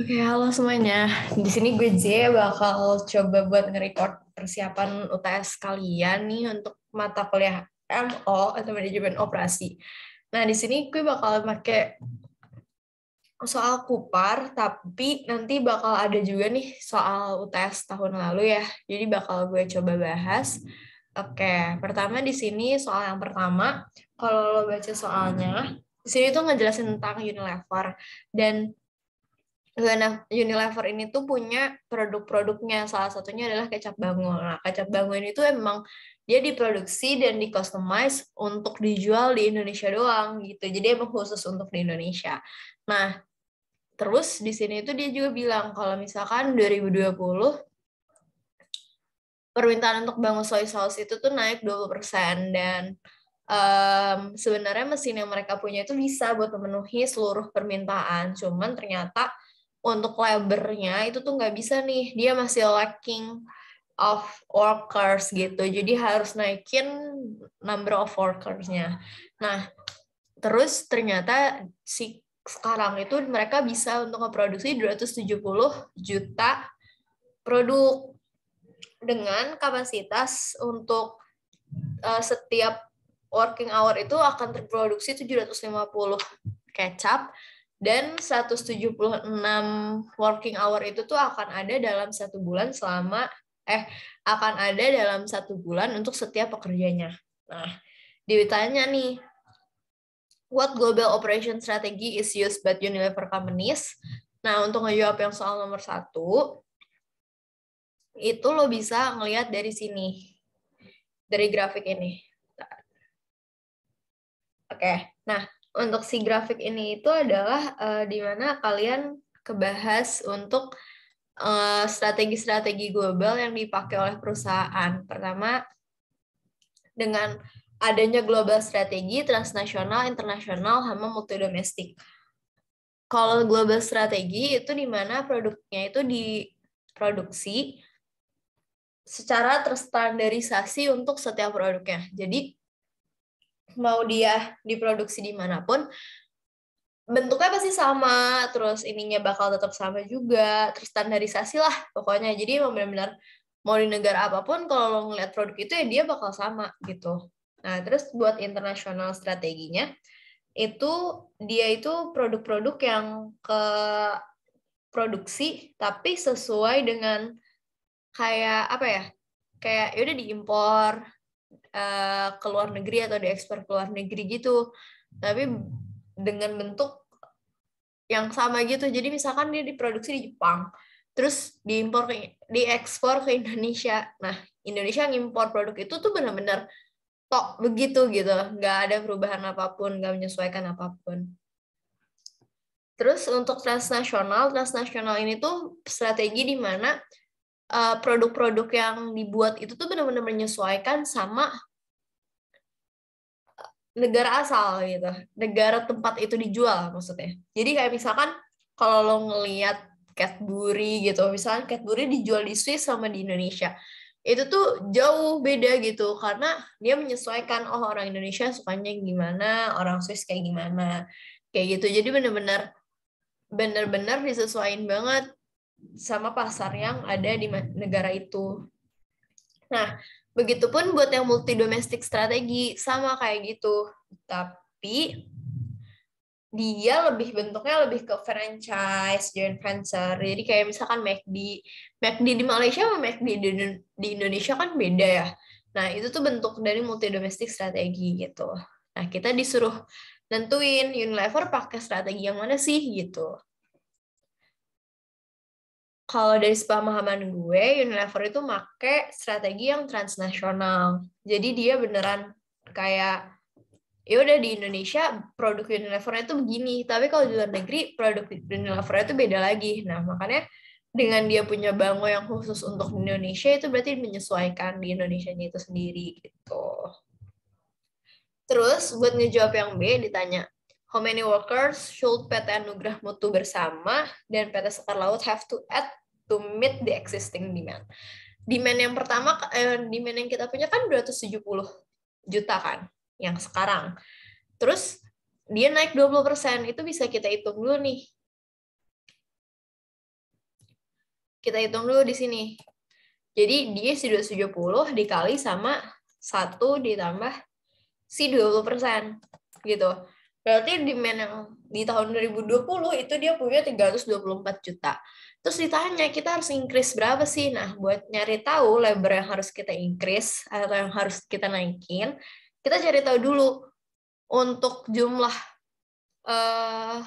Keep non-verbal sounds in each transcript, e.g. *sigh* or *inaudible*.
Oke, okay, halo semuanya. Di sini gue J bakal coba buat nge-record persiapan UTS kalian nih untuk mata kuliah MO atau manajemen operasi. Nah, di sini gue bakal pakai soal Kupar, tapi nanti bakal ada juga nih soal UTS tahun lalu ya. Jadi bakal gue coba bahas. Oke, pertama di sini soal yang pertama, kalau lo baca soalnya, di sini tuh ngejelasin tentang Unilever dan Unilever ini tuh punya produk-produknya salah satunya adalah kecap bangun. Nah, kecap bangun itu emang dia diproduksi dan di untuk dijual di Indonesia doang gitu. Jadi emang khusus untuk di Indonesia. Nah, terus di sini itu dia juga bilang kalau misalkan 2020 permintaan untuk bangun soy sauce itu tuh naik 20% dan um, sebenarnya mesin yang mereka punya itu bisa buat memenuhi seluruh permintaan. Cuman ternyata untuk labornya itu tuh nggak bisa nih dia masih lacking of workers gitu jadi harus naikin number of workersnya nah terus ternyata si sekarang itu mereka bisa untuk memproduksi 270 juta produk dengan kapasitas untuk uh, setiap working hour itu akan terproduksi 750 kecap dan 176 working hour itu tuh akan ada dalam satu bulan selama eh akan ada dalam satu bulan untuk setiap pekerjanya. Nah, ditanya nih, what global operation strategy is used by Unilever companies? Nah, untuk ngejawab yang soal nomor satu, itu lo bisa ngelihat dari sini, dari grafik ini. Oke, nah untuk si grafik ini itu adalah uh, di mana kalian kebahas untuk strategi eh, strategi-strategi global yang dipakai oleh perusahaan. Pertama, dengan adanya global strategi transnasional, internasional, sama multidomestik. Kalau global strategi itu di mana produknya itu diproduksi secara terstandarisasi untuk setiap produknya. Jadi mau dia diproduksi dimanapun bentuknya pasti sama terus ininya bakal tetap sama juga terus standarisasi lah pokoknya jadi emang benar-benar mau di negara apapun kalau lo ngeliat produk itu ya dia bakal sama gitu nah terus buat internasional strateginya itu dia itu produk-produk yang ke produksi tapi sesuai dengan kayak apa ya kayak yaudah diimpor uh, ke luar negeri atau diekspor ke luar negeri gitu tapi dengan bentuk yang sama gitu jadi misalkan dia diproduksi di Jepang terus diimpor ke diekspor ke Indonesia nah Indonesia ngimpor produk itu tuh benar-benar tok begitu gitu nggak ada perubahan apapun nggak menyesuaikan apapun terus untuk transnasional transnasional ini tuh strategi di mana Eh, produk-produk uh, yang dibuat itu tuh benar-benar menyesuaikan sama eh, negara asal gitu, negara tempat itu dijual maksudnya. Jadi kayak misalkan kalau lo ngelihat Cadbury gitu, misalkan Cadbury dijual di Swiss sama di Indonesia, itu tuh jauh beda gitu karena dia menyesuaikan oh orang Indonesia sukanya gimana orang Swiss kayak gimana kayak gitu jadi benar-benar, benar-benar disesuaikan banget sama pasar yang ada di negara itu. Nah, begitupun buat yang multi domestik strategi sama kayak gitu. Tapi dia lebih bentuknya lebih ke franchise, joint venture. Jadi kayak misalkan McD, McD di Malaysia sama McD di, di Indonesia kan beda ya. Nah, itu tuh bentuk dari multi domestik strategi gitu. Nah, kita disuruh nentuin Unilever pakai strategi yang mana sih gitu kalau dari pemahaman gue, Unilever itu make strategi yang transnasional. Jadi dia beneran kayak ya udah di Indonesia produk Unilever itu begini, tapi kalau di luar negeri produk Unilever itu beda lagi. Nah, makanya dengan dia punya bango yang khusus untuk Indonesia itu berarti menyesuaikan di Indonesia itu sendiri gitu. Terus buat ngejawab yang B ditanya, how many workers should PT Anugrah Mutu Bersama dan PT Sekar Laut have to add to meet the existing demand. Demand yang pertama, eh, demand yang kita punya kan 270 juta kan, yang sekarang. Terus dia naik 20%, itu bisa kita hitung dulu nih. Kita hitung dulu di sini. Jadi dia si 270 dikali sama 1 ditambah si 20%. Gitu. Berarti demand yang di tahun 2020 itu dia punya 324 juta. Terus ditanya kita harus increase berapa sih? Nah, buat nyari tahu labor yang harus kita increase atau yang harus kita naikin, kita cari tahu dulu untuk jumlah uh,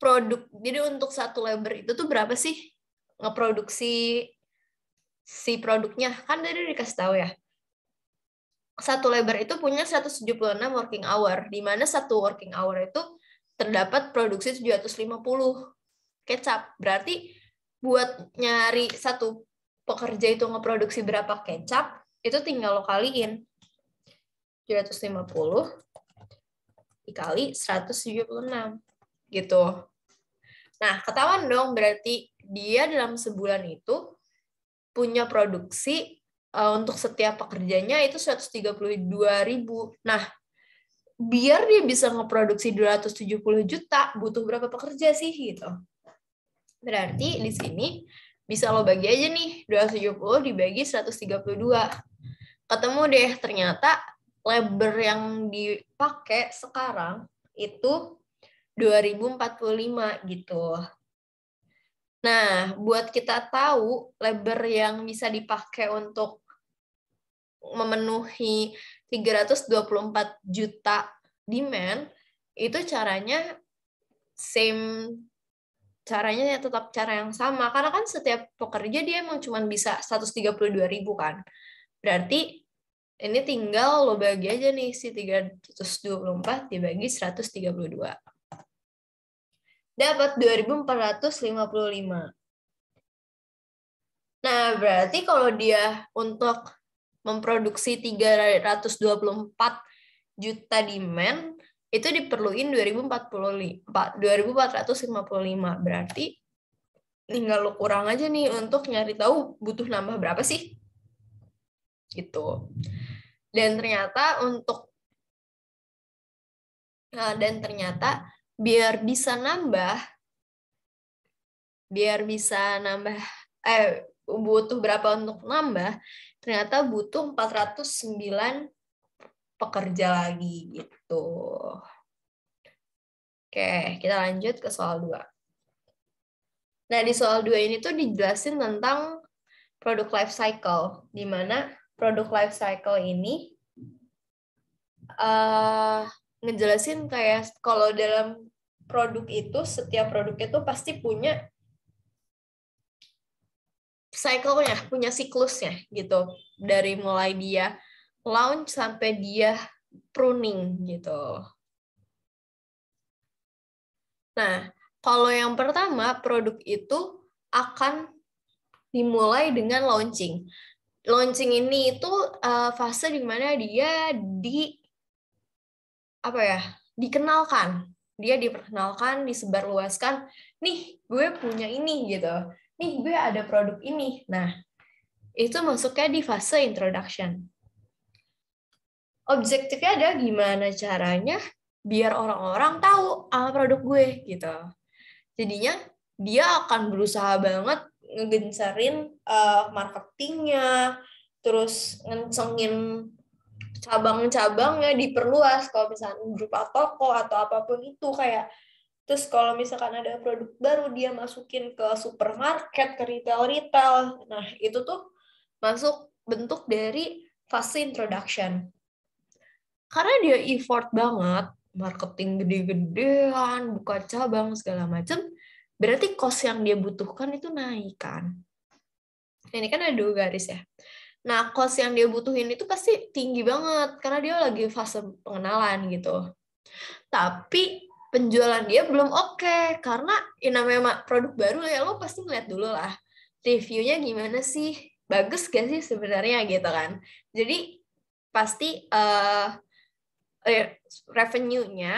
produk. Jadi untuk satu labor itu tuh berapa sih ngeproduksi si produknya? Kan tadi dikasih tahu ya. Satu labor itu punya 176 working hour, di mana satu working hour itu terdapat produksi 750 kecap. Berarti buat nyari satu pekerja itu ngeproduksi berapa kecap, itu tinggal lo kaliin. 750 dikali 176 gitu. Nah, ketahuan dong berarti dia dalam sebulan itu punya produksi uh, untuk setiap pekerjanya itu ribu Nah, biar dia bisa ngeproduksi 270 juta, butuh berapa pekerja sih gitu. Berarti di sini bisa lo bagi aja nih 270 dibagi 132. Ketemu deh ternyata labor yang dipakai sekarang itu 2045 gitu. Nah, buat kita tahu labor yang bisa dipakai untuk memenuhi 324 juta demand, itu caranya same caranya ya tetap cara yang sama karena kan setiap pekerja dia emang cuma bisa 132 ribu kan berarti ini tinggal lo bagi aja nih si 324 dibagi 132 dapat 2455 nah berarti kalau dia untuk memproduksi 324 juta demand itu diperluin 2045 2455 berarti tinggal lo kurang aja nih untuk nyari tahu butuh nambah berapa sih gitu dan ternyata untuk nah, dan ternyata biar bisa nambah biar bisa nambah eh butuh berapa untuk nambah ternyata butuh 409 pekerja lagi gitu. Oke, kita lanjut ke soal 2. Nah, di soal 2 ini tuh dijelasin tentang produk life cycle, di mana produk life cycle ini uh, ngejelasin kayak kalau dalam produk itu setiap produk itu pasti punya cycle-nya, punya siklusnya gitu. Dari mulai dia launch sampai dia pruning gitu. Nah, kalau yang pertama produk itu akan dimulai dengan launching. Launching ini itu uh, fase mana dia di apa ya dikenalkan, dia diperkenalkan, disebarluaskan. Nih, gue punya ini gitu. Nih, gue ada produk ini. Nah, itu masuknya di fase introduction objektifnya ada gimana caranya biar orang-orang tahu apa produk gue gitu. Jadinya dia akan berusaha banget ngegencerin uh, marketingnya, terus ngencengin cabang-cabangnya diperluas kalau misalnya berupa toko atau apapun itu kayak terus kalau misalkan ada produk baru dia masukin ke supermarket ke retail retail nah itu tuh masuk bentuk dari fase introduction karena dia effort banget marketing gede-gedean buka cabang segala macem berarti cost yang dia butuhkan itu naik kan ini kan ada dua garis ya nah cost yang dia butuhin itu pasti tinggi banget karena dia lagi fase pengenalan gitu tapi penjualan dia belum oke okay, karena ini ya namanya produk baru ya lo pasti ngeliat dulu lah reviewnya gimana sih bagus gak sih sebenarnya gitu kan jadi pasti uh, Eh, revenue-nya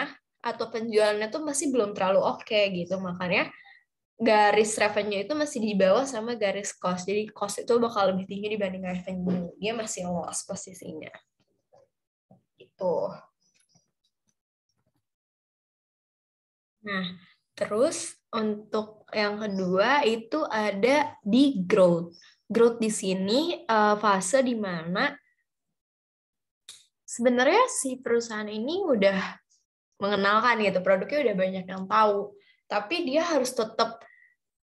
atau penjualannya tuh masih belum terlalu oke okay, gitu makanya garis revenue itu masih di bawah sama garis cost jadi cost itu bakal lebih tinggi dibanding revenue dia masih loss posisinya itu nah terus untuk yang kedua itu ada di growth growth di sini eh, fase di mana sebenarnya si perusahaan ini udah mengenalkan gitu produknya udah banyak yang tahu tapi dia harus tetap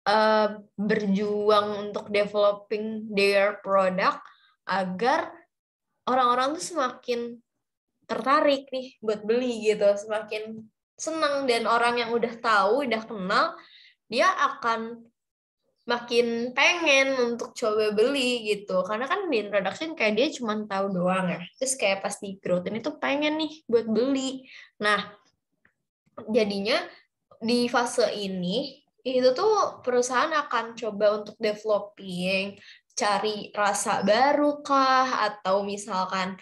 uh, eh, berjuang untuk developing their product agar orang-orang tuh semakin tertarik nih buat beli gitu semakin senang dan orang yang udah tahu udah kenal dia akan makin pengen untuk coba beli gitu karena kan di introduction kayak dia cuma tahu doang ya terus kayak pas di growth ini tuh pengen nih buat beli nah jadinya di fase ini itu tuh perusahaan akan coba untuk developing cari rasa baru kah atau misalkan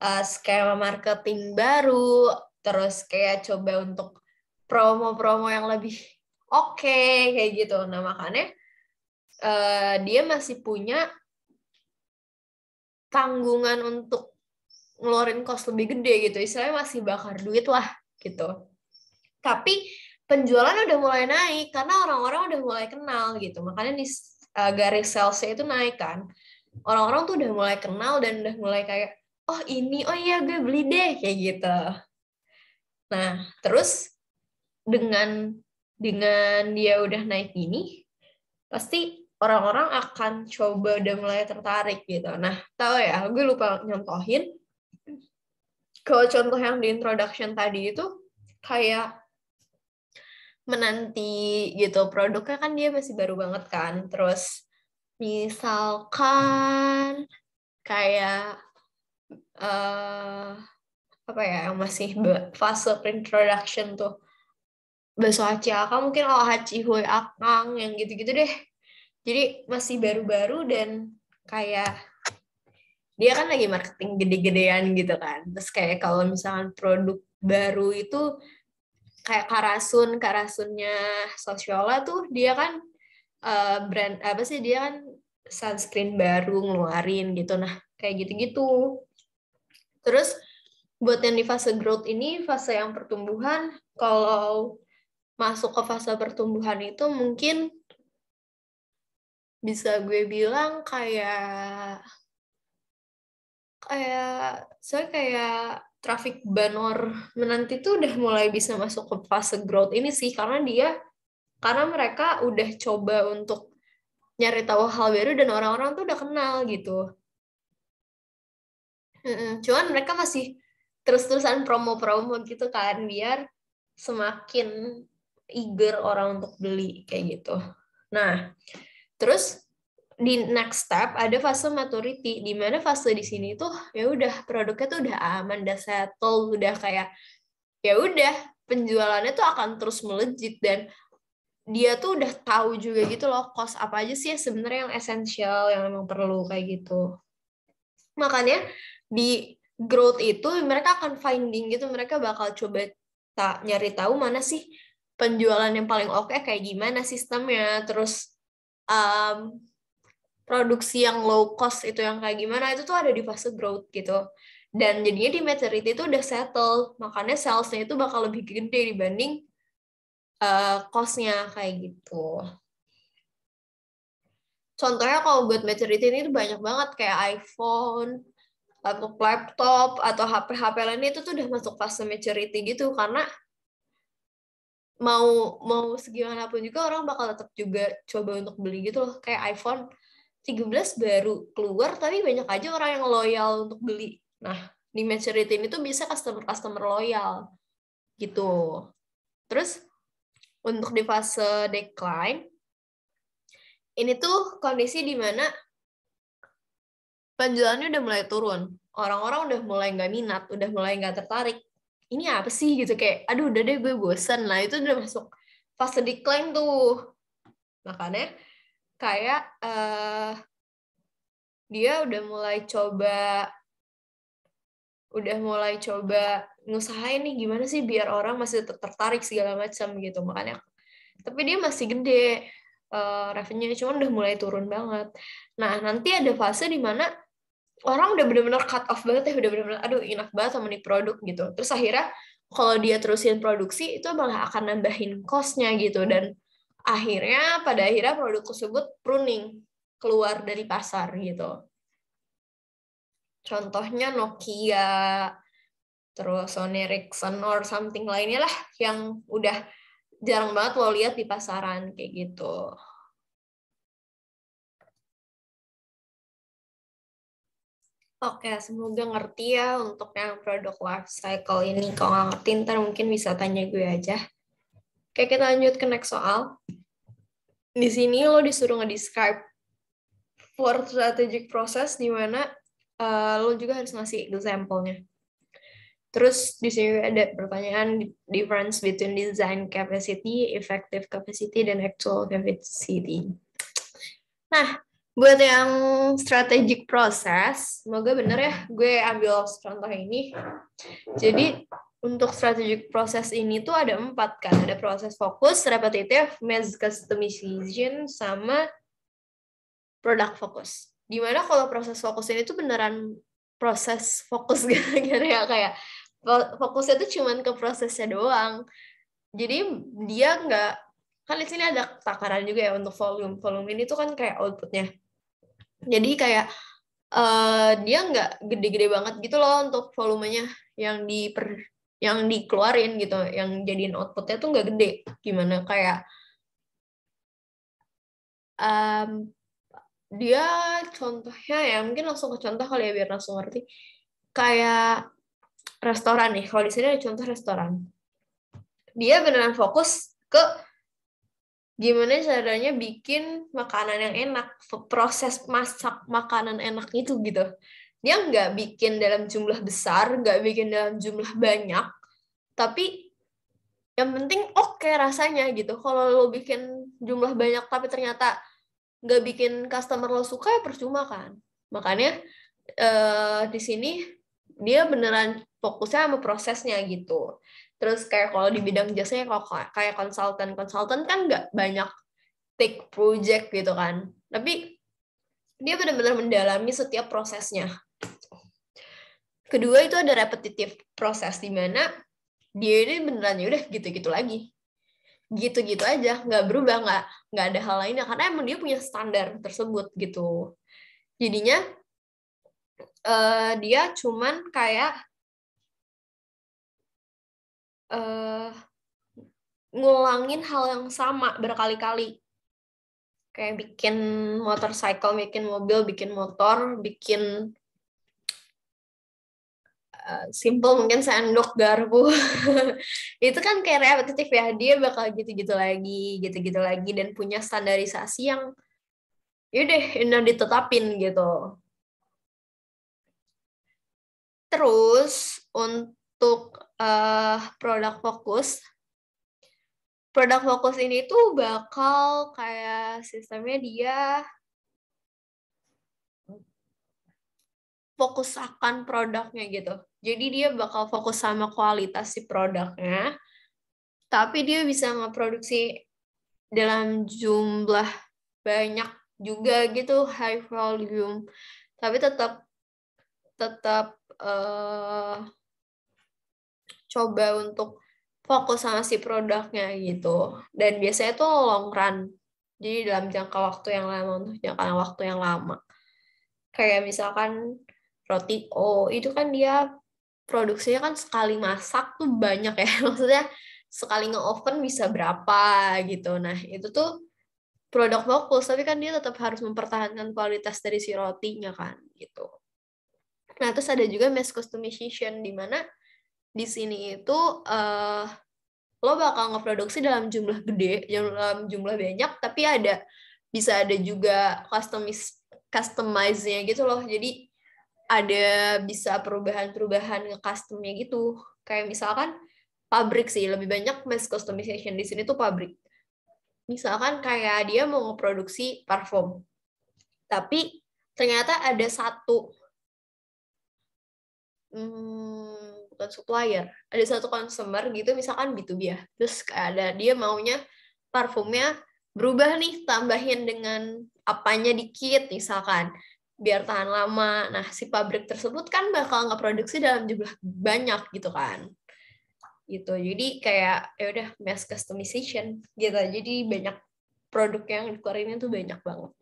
uh, skema marketing baru terus kayak coba untuk promo-promo yang lebih oke okay, kayak gitu nah makanya Eh, dia masih punya tanggungan untuk ngeluarin cost lebih gede gitu. Istilahnya masih bakar duit lah gitu. Tapi penjualan udah mulai naik karena orang-orang udah mulai kenal gitu. Makanya nih uh, garis sales itu naik kan. Orang-orang tuh udah mulai kenal dan udah mulai kayak oh ini oh iya gue beli deh kayak gitu. Nah, terus dengan dengan dia udah naik ini pasti orang-orang akan coba dan mulai tertarik gitu. Nah, tahu ya, gue lupa nyontohin. Kalau contoh yang di introduction tadi itu kayak menanti gitu produknya kan dia masih baru banget kan. Terus misalkan kayak uh, apa ya yang masih fase pre introduction tuh besok aja kamu mungkin hachi Hui akang yang gitu-gitu deh jadi masih baru-baru dan kayak dia kan lagi marketing gede-gedean gitu kan. Terus kayak kalau misalnya produk baru itu kayak Karasun, Karasunnya Sosiola tuh dia kan uh, brand apa sih dia kan sunscreen baru ngeluarin gitu. Nah, kayak gitu-gitu. Terus buat yang di fase growth ini, fase yang pertumbuhan, kalau masuk ke fase pertumbuhan itu mungkin bisa gue bilang kayak kayak saya kayak traffic banner menanti tuh udah mulai bisa masuk ke fase growth ini sih karena dia karena mereka udah coba untuk nyari tahu hal baru dan orang-orang tuh udah kenal gitu. Cuman mereka masih terus-terusan promo-promo gitu kan biar semakin eager orang untuk beli kayak gitu. Nah, Terus di next step ada fase maturity di mana fase di sini tuh ya udah produknya tuh udah aman, udah settle, udah kayak ya udah penjualannya tuh akan terus melejit dan dia tuh udah tahu juga gitu loh cost apa aja sih sebenarnya yang esensial yang emang perlu kayak gitu. Makanya di growth itu mereka akan finding gitu, mereka bakal coba tak nyari tahu mana sih penjualan yang paling oke okay, kayak gimana sistemnya, terus um, produksi yang low cost itu yang kayak gimana itu tuh ada di fase growth gitu dan jadinya di maturity itu udah settle makanya salesnya itu bakal lebih gede dibanding uh, costnya kayak gitu contohnya kalau buat maturity ini tuh banyak banget kayak iPhone atau laptop atau HP HP lainnya itu tuh udah masuk fase maturity gitu karena mau mau segimana pun juga orang bakal tetap juga coba untuk beli gitu loh kayak iPhone 13 baru keluar tapi banyak aja orang yang loyal untuk beli nah di maturity ini tuh bisa customer customer loyal gitu terus untuk di fase decline ini tuh kondisi di mana penjualannya udah mulai turun orang-orang udah mulai nggak minat udah mulai nggak tertarik ini apa sih gitu kayak aduh udah deh gue bosan lah itu udah masuk fase decline tuh makanya kayak uh, dia udah mulai coba udah mulai coba ngusahain nih gimana sih biar orang masih tertarik segala macam gitu makanya tapi dia masih gede uh, eh, revenue cuman udah mulai turun banget nah nanti ada fase dimana mana orang udah bener-bener cut off banget ya udah bener-bener aduh enak banget sama nih produk gitu terus akhirnya kalau dia terusin produksi itu malah akan nambahin costnya gitu dan akhirnya pada akhirnya produk tersebut pruning keluar dari pasar gitu contohnya Nokia terus Sony Ericsson or something lainnya lah yang udah jarang banget lo lihat di pasaran kayak gitu. Oke, semoga ngerti ya untuk yang produk life cycle ini. Kalau nggak ngerti, ntar mungkin bisa tanya gue aja. Oke, kita lanjut ke next soal. Di sini lo disuruh nge-describe for strategic process di mana uh, lo juga harus ngasih example-nya. Terus di sini ada pertanyaan difference between design capacity, effective capacity, dan actual capacity. Nah, buat yang strategic proses, semoga bener ya gue ambil contoh ini. Jadi untuk strategic proses ini tuh ada empat kan, ada proses fokus, repetitive, mass customization, sama product fokus. Dimana kalau proses fokus ini tuh beneran proses fokus *laughs* gara-gara ya kayak fokusnya tuh cuman ke prosesnya doang. Jadi dia nggak kan di sini ada takaran juga ya untuk volume. Volume ini tuh kan kayak outputnya jadi kayak uh, dia nggak gede-gede banget gitu loh untuk volumenya yang diper yang dikeluarin gitu, yang jadiin outputnya tuh nggak gede. Gimana kayak um, dia contohnya ya mungkin langsung ke contoh kali ya biar langsung ngerti. Kayak restoran nih, kalau di sini ada contoh restoran. Dia beneran fokus ke gimana caranya bikin makanan yang enak, proses masak makanan enak itu gitu. Dia nggak bikin dalam jumlah besar, nggak bikin dalam jumlah banyak, tapi yang penting oke okay rasanya gitu. Kalau lo bikin jumlah banyak tapi ternyata nggak bikin customer lo suka ya percuma kan. Makanya eh, di sini dia beneran fokusnya sama prosesnya gitu. Terus kayak kalau di bidang jasanya kalau kayak konsultan, konsultan kan nggak banyak take project gitu kan. Tapi dia benar-benar mendalami setiap prosesnya. Kedua itu ada repetitif proses di mana dia ini beneran yaudah udah gitu-gitu lagi. Gitu-gitu aja, nggak berubah, nggak nggak ada hal lainnya karena emang dia punya standar tersebut gitu. Jadinya uh, dia cuman kayak uh, ngulangin hal yang sama berkali-kali kayak bikin motorcycle, bikin mobil, bikin motor, bikin eh, simple mungkin sendok garpu *laughs* itu kan kayak repetitif ya dia bakal gitu-gitu lagi gitu-gitu lagi dan punya standarisasi yang yaudah udah ditetapin gitu terus untuk untuk uh, produk fokus produk fokus ini tuh bakal kayak sistemnya dia fokus akan produknya gitu. Jadi dia bakal fokus sama kualitas si produknya, tapi dia bisa ngeproduksi dalam jumlah banyak juga gitu high volume, tapi tetap tetap uh, coba untuk fokus sama si produknya gitu. Dan biasanya tuh long run. Jadi dalam jangka waktu yang lama untuk jangka waktu yang lama. Kayak misalkan roti O oh, itu kan dia produksinya kan sekali masak tuh banyak ya. *laughs* Maksudnya sekali nge-oven bisa berapa gitu. Nah, itu tuh produk fokus, tapi kan dia tetap harus mempertahankan kualitas dari si rotinya kan gitu. Nah, terus ada juga mass customization di mana di sini itu uh, lo bakal ngeproduksi dalam jumlah gede, dalam jumlah banyak, tapi ada bisa ada juga customis customize-nya gitu loh. Jadi ada bisa perubahan-perubahan custom customnya gitu. Kayak misalkan pabrik sih, lebih banyak mass customization di sini tuh pabrik. Misalkan kayak dia mau ngeproduksi parfum. Tapi ternyata ada satu hmm, bukan supplier ada satu consumer gitu misalkan b 2 ya. terus ada dia maunya parfumnya berubah nih tambahin dengan apanya dikit misalkan biar tahan lama. Nah, si pabrik tersebut kan bakal nggak produksi dalam jumlah banyak gitu kan. Gitu. Jadi kayak ya udah mass customization gitu. Jadi banyak produk yang dikeluarin itu banyak banget.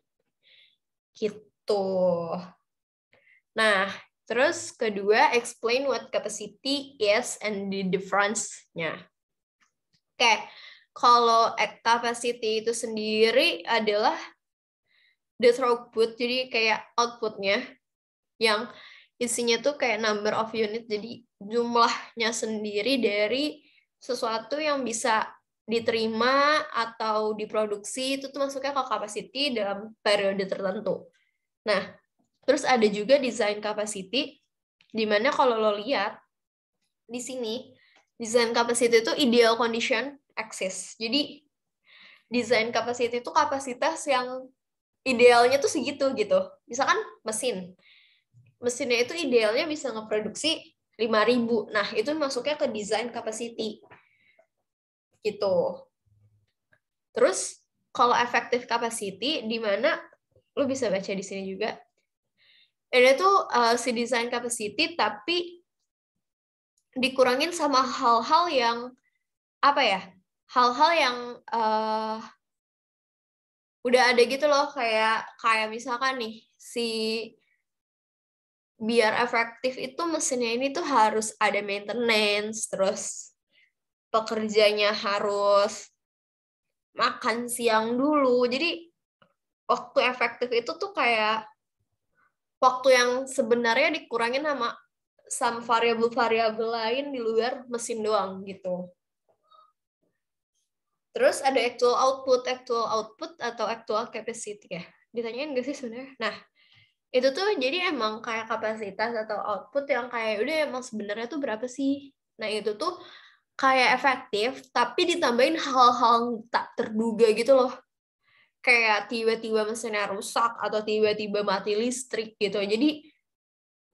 Gitu. Nah, Terus kedua, explain what capacity is and the difference-nya. Oke, okay. kalau capacity itu sendiri adalah the throughput, jadi kayak outputnya yang isinya tuh kayak number of unit, jadi jumlahnya sendiri dari sesuatu yang bisa diterima atau diproduksi itu tuh masuknya ke capacity dalam periode tertentu. Nah, Terus ada juga design capacity, di mana kalau lo lihat di sini, design capacity itu ideal condition axis. Jadi, design capacity itu kapasitas yang idealnya tuh segitu gitu. Misalkan mesin. Mesinnya itu idealnya bisa ngeproduksi 5000. Nah, itu masuknya ke design capacity. Gitu. Terus kalau effective capacity di mana lu bisa baca di sini juga ini tuh uh, si design capacity tapi dikurangin sama hal-hal yang apa ya? Hal-hal yang uh, udah ada gitu loh kayak kayak misalkan nih si biar efektif itu mesinnya ini tuh harus ada maintenance terus pekerjanya harus makan siang dulu jadi waktu efektif itu tuh kayak waktu yang sebenarnya dikurangin sama sama variabel-variabel lain di luar mesin doang gitu. Terus ada actual output, actual output atau actual capacity ya. Ditanyain gak sih sebenarnya? Nah, itu tuh jadi emang kayak kapasitas atau output yang kayak udah emang sebenarnya tuh berapa sih? Nah, itu tuh kayak efektif tapi ditambahin hal-hal tak terduga gitu loh kayak tiba-tiba mesinnya rusak atau tiba-tiba mati listrik gitu. Jadi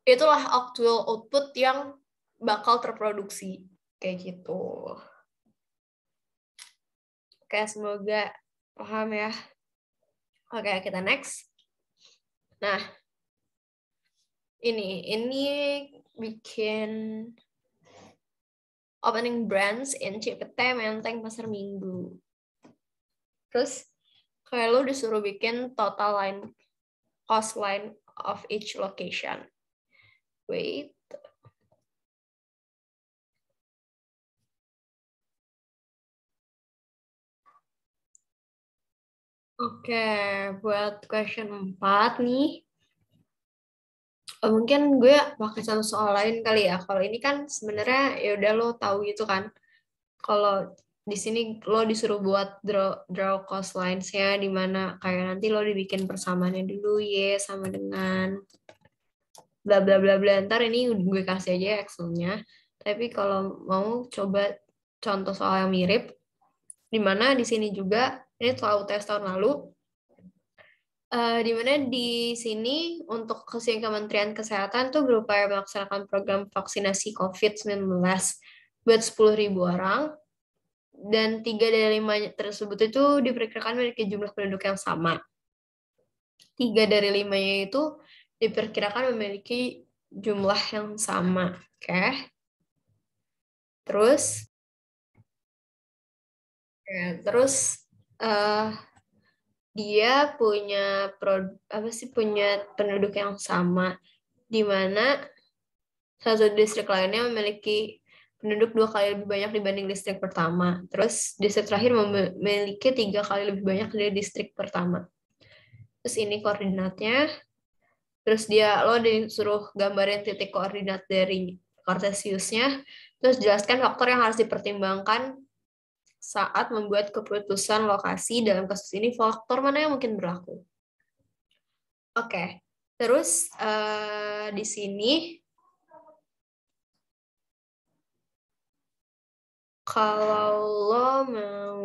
itulah actual output yang bakal terproduksi kayak gitu. Oke, semoga paham ya. Oke, kita next. Nah, ini ini bikin opening brands in Cipete, Menteng, Pasar Minggu. Terus kayak lo disuruh bikin total line cost line of each location. Wait. Oke, buat question 4 nih. Mungkin gue pakai satu soal lain kali ya. Kalau ini kan sebenarnya ya udah lo tahu gitu kan. Kalau di sini lo disuruh buat draw draw cost lines ya di mana kayak nanti lo dibikin persamaannya dulu y sama dengan bla bla bla bla ntar ini gue kasih aja ya excelnya tapi kalau mau coba contoh soal yang mirip di mana di sini juga ini soal tes tahun lalu uh, di mana di sini untuk kesiang Kementerian Kesehatan tuh berupaya melaksanakan program vaksinasi COVID-19 buat 10.000 orang dan tiga dari lima tersebut itu diperkirakan memiliki jumlah penduduk yang sama. Tiga dari limanya itu diperkirakan memiliki jumlah yang sama. Oke. Okay. Terus, ya, terus uh, dia punya pro, apa sih punya penduduk yang sama, di mana satu distrik lainnya memiliki penduduk dua kali lebih banyak dibanding distrik pertama. Terus distrik terakhir memiliki tiga kali lebih banyak dari distrik pertama. Terus ini koordinatnya. Terus dia lo disuruh gambarin titik koordinat dari Cartesiusnya. Terus jelaskan faktor yang harus dipertimbangkan saat membuat keputusan lokasi dalam kasus ini faktor mana yang mungkin berlaku. Oke, okay. terus uh, di sini kalau lo mau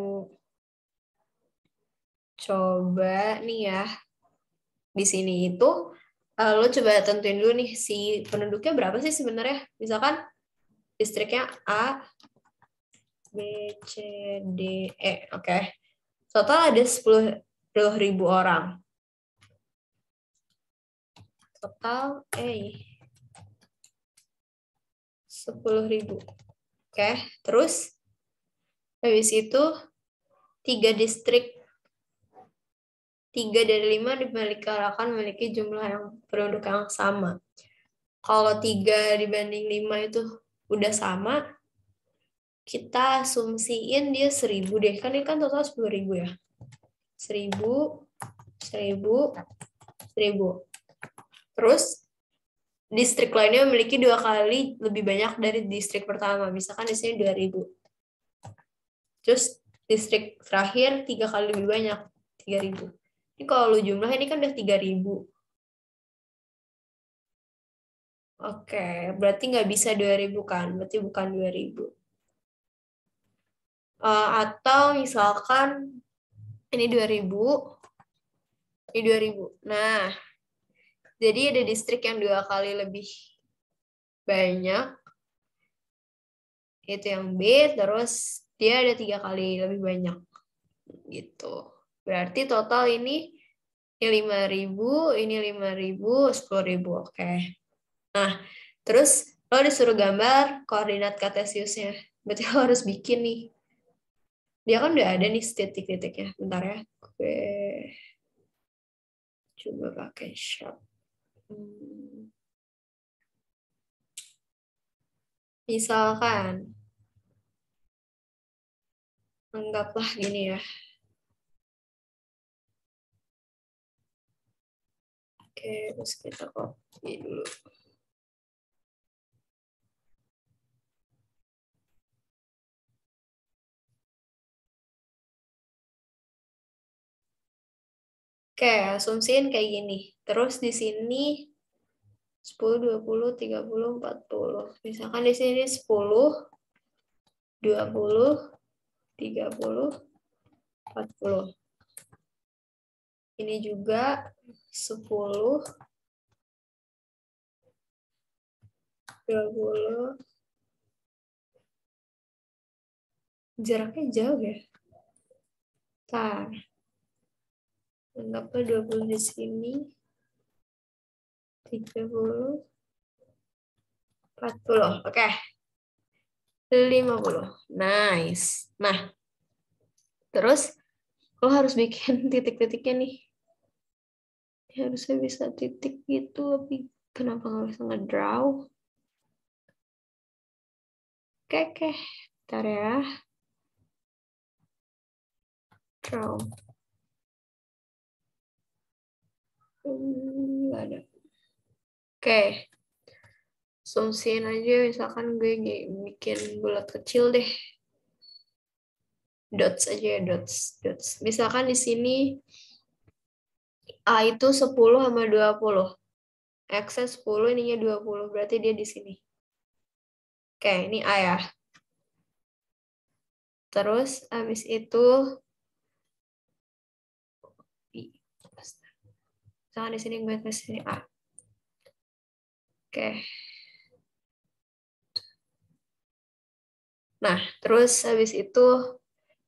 coba nih ya di sini itu uh, lo coba tentuin dulu nih si penduduknya berapa sih sebenarnya misalkan distriknya A B C D E oke okay. total ada sepuluh ribu orang total eh sepuluh ribu Oke, terus habis itu tiga distrik tiga dari lima akan memiliki jumlah yang penduduk yang sama. Kalau tiga dibanding lima itu udah sama, kita asumsiin dia seribu deh. Kan ini kan total sepuluh ribu ya. Seribu, seribu, seribu. Terus distrik lainnya memiliki dua kali lebih banyak dari distrik pertama. Misalkan di sini 2000. Terus distrik terakhir tiga kali lebih banyak, 3000. Ini kalau lu jumlah ini kan udah 3000. Oke, berarti nggak bisa 2000 kan? Berarti bukan 2000. Uh, eh, atau misalkan ini 2000, ini 2000. Nah, jadi ada distrik yang dua kali lebih banyak. Itu yang B, terus dia ada tiga kali lebih banyak. Gitu. Berarti total ini ini 5000, ini sepuluh ribu. oke. Okay. Nah, terus lo disuruh gambar koordinat kartesiusnya. Berarti lo harus bikin nih. Dia kan udah ada nih titik-titiknya. Bentar ya. Gue coba pakai sharp. Misalkan, anggaplah gini ya. Oke, terus kita copy dulu. Oke, asumsiin kayak gini. Terus di sini 10, 20, 30, 40. Misalkan di sini 10, 20, 30, 40. Ini juga 10, 20, jaraknya jauh ya. Bentar. Anggaplah 20 di sini. 30, 40. Oke. Okay. 50. Nice. Nah, terus lo harus bikin *laughs* titik-titiknya nih. Harusnya bisa titik gitu, tapi kenapa nggak bisa ngedraw? Oke, okay, oke. Okay. Bentar ya. Draw. Hmm, ada. Oke. Sumsiin aja misalkan gue bikin bulat kecil deh. Dots aja ya, dots, dots. Misalkan di sini A itu 10 sama 20. X 10, ininya 20. Berarti dia di sini. Oke, ini A ya. Terus habis itu misalkan di sini gue kasih A. Oke. Nah, terus habis itu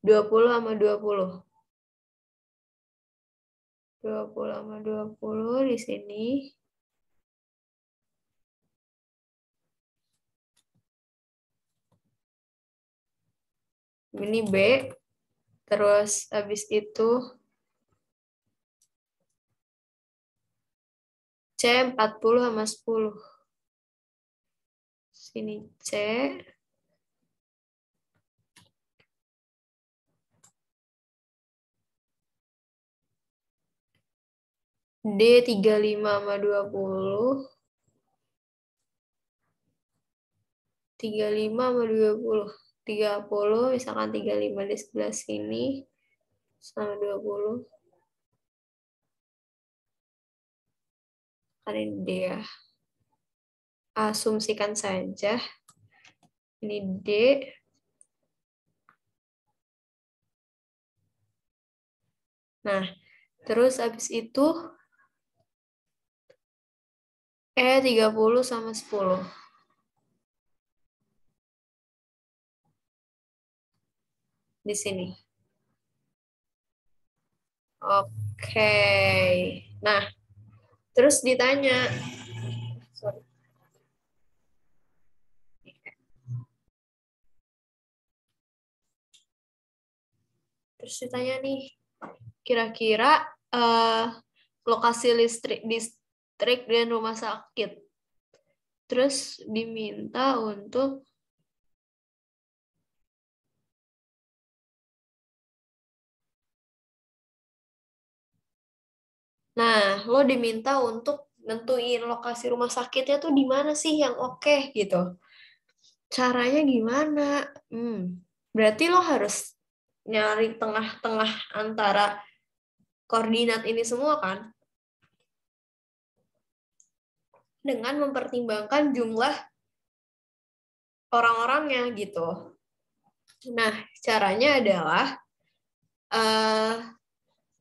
20 sama 20. 20 sama 20 di sini. Ini B. Terus habis itu C 40 sama 10 sini C. D 35 sama 20. 35 sama 20. 30, misalkan 35 di sebelah sini, sama 20. Kan ini D ya asumsikan saja ini D Nah, terus habis itu E 30 sama 10. Di sini. Oke. Nah, terus ditanya, Terus ditanya nih, kira-kira uh, lokasi listrik distrik dan rumah sakit. Terus diminta untuk Nah, lo diminta untuk nentuin lokasi rumah sakitnya tuh di mana sih yang oke okay, gitu. Caranya gimana? Hmm, berarti lo harus nyari tengah-tengah antara koordinat ini semua kan dengan mempertimbangkan jumlah orang-orangnya gitu. Nah, caranya adalah uh,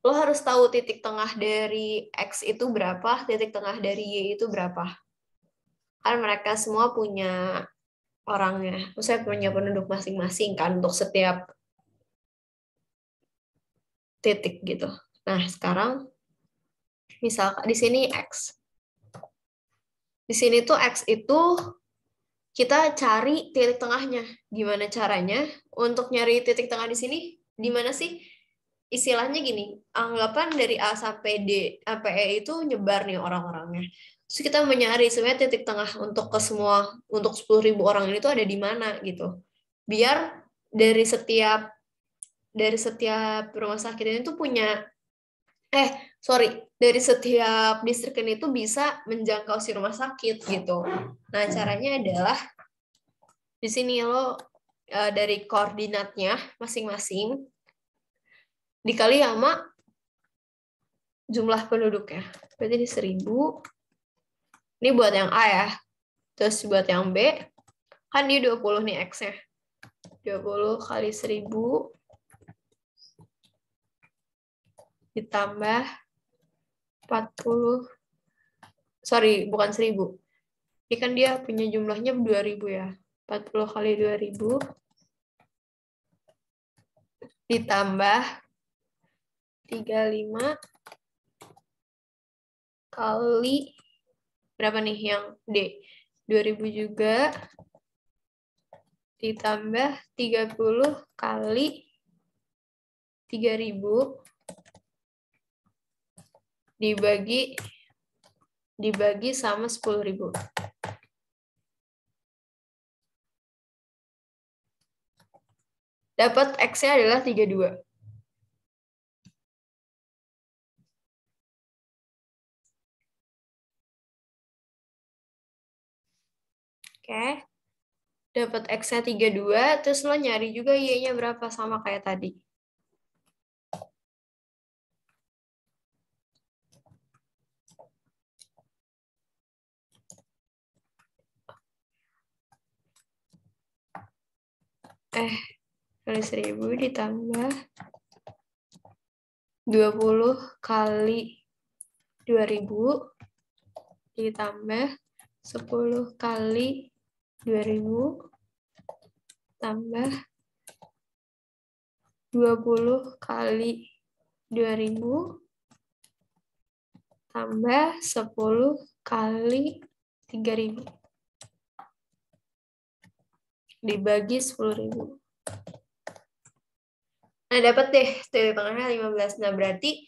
lo harus tahu titik tengah dari X itu berapa, titik tengah dari Y itu berapa. Kan mereka semua punya orangnya, saya punya penduduk masing-masing kan untuk setiap titik gitu. Nah, sekarang misalkan di sini X. Di sini tuh X itu kita cari titik tengahnya. Gimana caranya? Untuk nyari titik tengah di sini, di mana sih? Istilahnya gini, anggapan dari A sampai D, sampai E itu nyebar nih orang-orangnya. Terus kita menyari sebenarnya titik tengah untuk ke semua, untuk 10.000 orang ini tuh ada di mana gitu. Biar dari setiap dari setiap rumah sakit ini tuh punya eh sorry dari setiap distrik ini tuh bisa menjangkau si rumah sakit gitu. Nah caranya adalah di sini lo eh, dari koordinatnya masing-masing dikali sama jumlah penduduknya. Berarti di seribu Ini buat yang A ya. Terus buat yang B, kan dua 20 nih X-nya. 20 kali 1000 ditambah 40 sorry bukan 1000 ini kan dia punya jumlahnya 2000 ya 40 kali 2000 ditambah 35 kali berapa nih yang D 2000 juga ditambah 30 kali 3000 dibagi dibagi sama 10.000. Dapat X-nya adalah 32. Oke. Dapat X-nya 32, terus lo nyari juga Y-nya berapa sama kayak tadi. eh kali seribu ditambah dua puluh kali dua ribu ditambah sepuluh kali dua ribu tambah dua puluh kali dua ribu tambah sepuluh kali tiga ribu dibagi 10.000. Nah, dapat deh teori tengahnya 15. Nah, berarti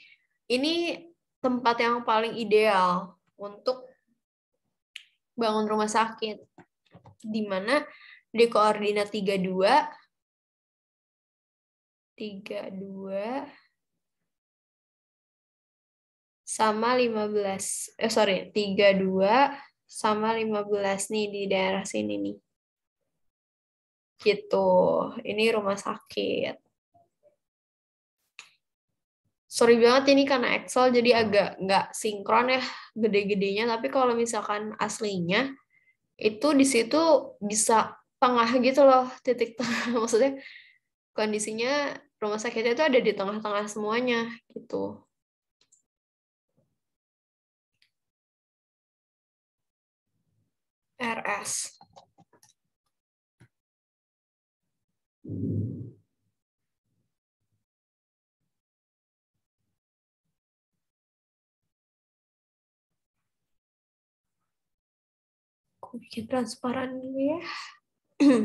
ini tempat yang paling ideal untuk bangun rumah sakit. Di mana di koordinat 32 32 sama 15. Eh sorry, 32 sama 15 nih di daerah sini nih gitu. Ini rumah sakit. Sorry banget ini karena Excel jadi agak nggak sinkron ya gede-gedenya. Tapi kalau misalkan aslinya itu di situ bisa tengah gitu loh titik tengah. *laughs* Maksudnya kondisinya rumah sakitnya itu ada di tengah-tengah semuanya gitu. RS. Aku bikin transparan dulu ya. *clears throat*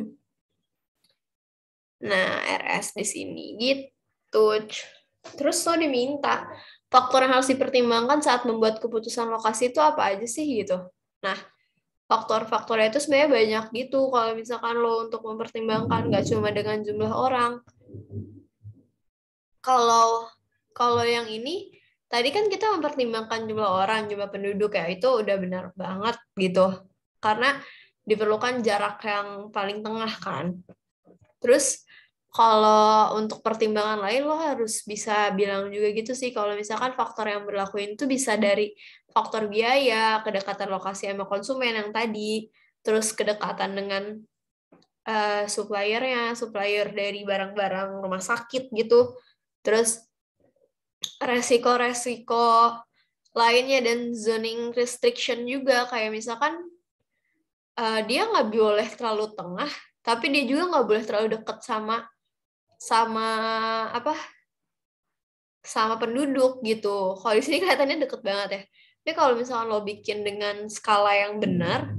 nah, RS di sini gitu. Terus lo diminta faktor yang harus dipertimbangkan saat membuat keputusan lokasi itu apa aja sih gitu. Nah, faktor-faktornya itu sebenarnya banyak gitu kalau misalkan lo untuk mempertimbangkan nggak cuma dengan jumlah orang kalau kalau yang ini tadi kan kita mempertimbangkan jumlah orang jumlah penduduk ya itu udah benar banget gitu karena diperlukan jarak yang paling tengah kan terus kalau untuk pertimbangan lain lo harus bisa bilang juga gitu sih kalau misalkan faktor yang berlaku itu bisa dari faktor biaya, kedekatan lokasi sama konsumen yang tadi, terus kedekatan dengan uh, suppliernya, supplier dari barang-barang rumah sakit gitu, terus resiko-resiko lainnya dan zoning restriction juga kayak misalkan uh, dia nggak boleh terlalu tengah, tapi dia juga nggak boleh terlalu dekat sama sama apa sama penduduk gitu. Kalau di sini kelihatannya deket banget ya. Tapi kalau misalnya lo bikin dengan skala yang benar,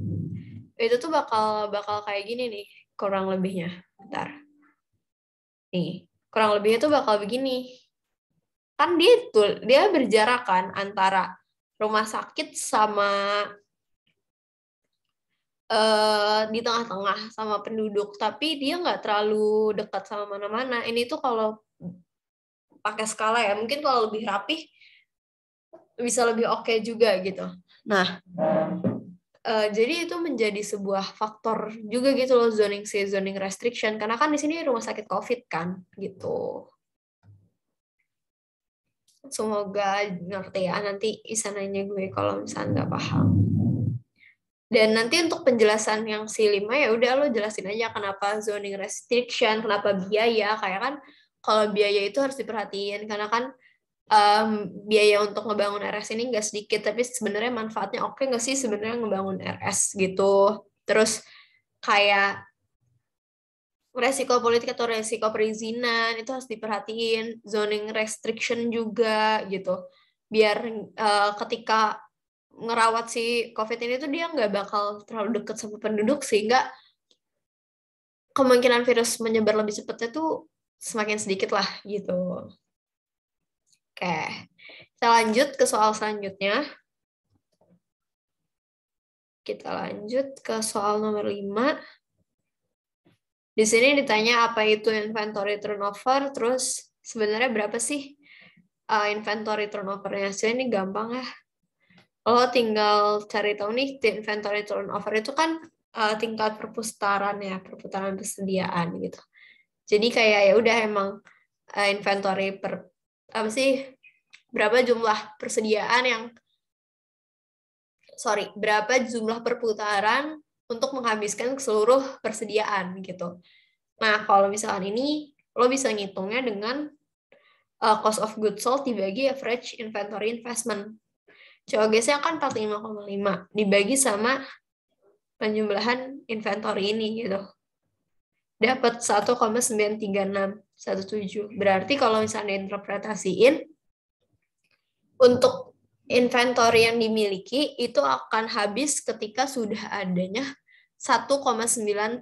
itu tuh bakal bakal kayak gini nih kurang lebihnya. Bentar. Nih, kurang lebihnya tuh bakal begini. Kan dia tuh dia berjarak kan antara rumah sakit sama Eh, di tengah-tengah sama penduduk tapi dia nggak terlalu dekat sama mana-mana ini tuh kalau pakai skala ya mungkin kalau lebih rapih bisa lebih oke okay juga gitu nah uh, jadi itu menjadi sebuah faktor juga gitu loh zoning si zoning restriction karena kan di sini rumah sakit covid kan gitu semoga ngerti ya nanti isananya gue kalau misalnya nggak paham dan nanti untuk penjelasan yang si lima ya udah lo jelasin aja kenapa zoning restriction kenapa biaya kayak kan kalau biaya itu harus diperhatiin karena kan um, biaya untuk ngebangun RS ini enggak sedikit tapi sebenarnya manfaatnya oke okay nggak sih sebenarnya ngebangun RS gitu terus kayak resiko politik atau resiko perizinan itu harus diperhatiin zoning restriction juga gitu biar uh, ketika ngerawat si COVID ini tuh dia nggak bakal terlalu dekat sama penduduk sehingga kemungkinan virus menyebar lebih cepatnya tuh semakin sedikit lah gitu. Oke, kita lanjut ke soal selanjutnya. Kita lanjut ke soal nomor lima. Di sini ditanya apa itu inventory turnover, terus sebenarnya berapa sih uh, inventory turnovernya? So ini gampang ya lo oh, tinggal cari tahu nih the inventory turnover itu kan uh, tingkat perputaran ya perputaran persediaan gitu jadi kayak ya udah emang uh, inventory per apa sih berapa jumlah persediaan yang sorry berapa jumlah perputaran untuk menghabiskan seluruh persediaan gitu nah kalau misalkan ini lo bisa ngitungnya dengan uh, cost of goods sold dibagi average inventory investment COGS-nya kan 45,5 dibagi sama penjumlahan inventory ini gitu. Dapat 1,93617. Berarti kalau misalnya interpretasiin untuk inventory yang dimiliki itu akan habis ketika sudah adanya 1,93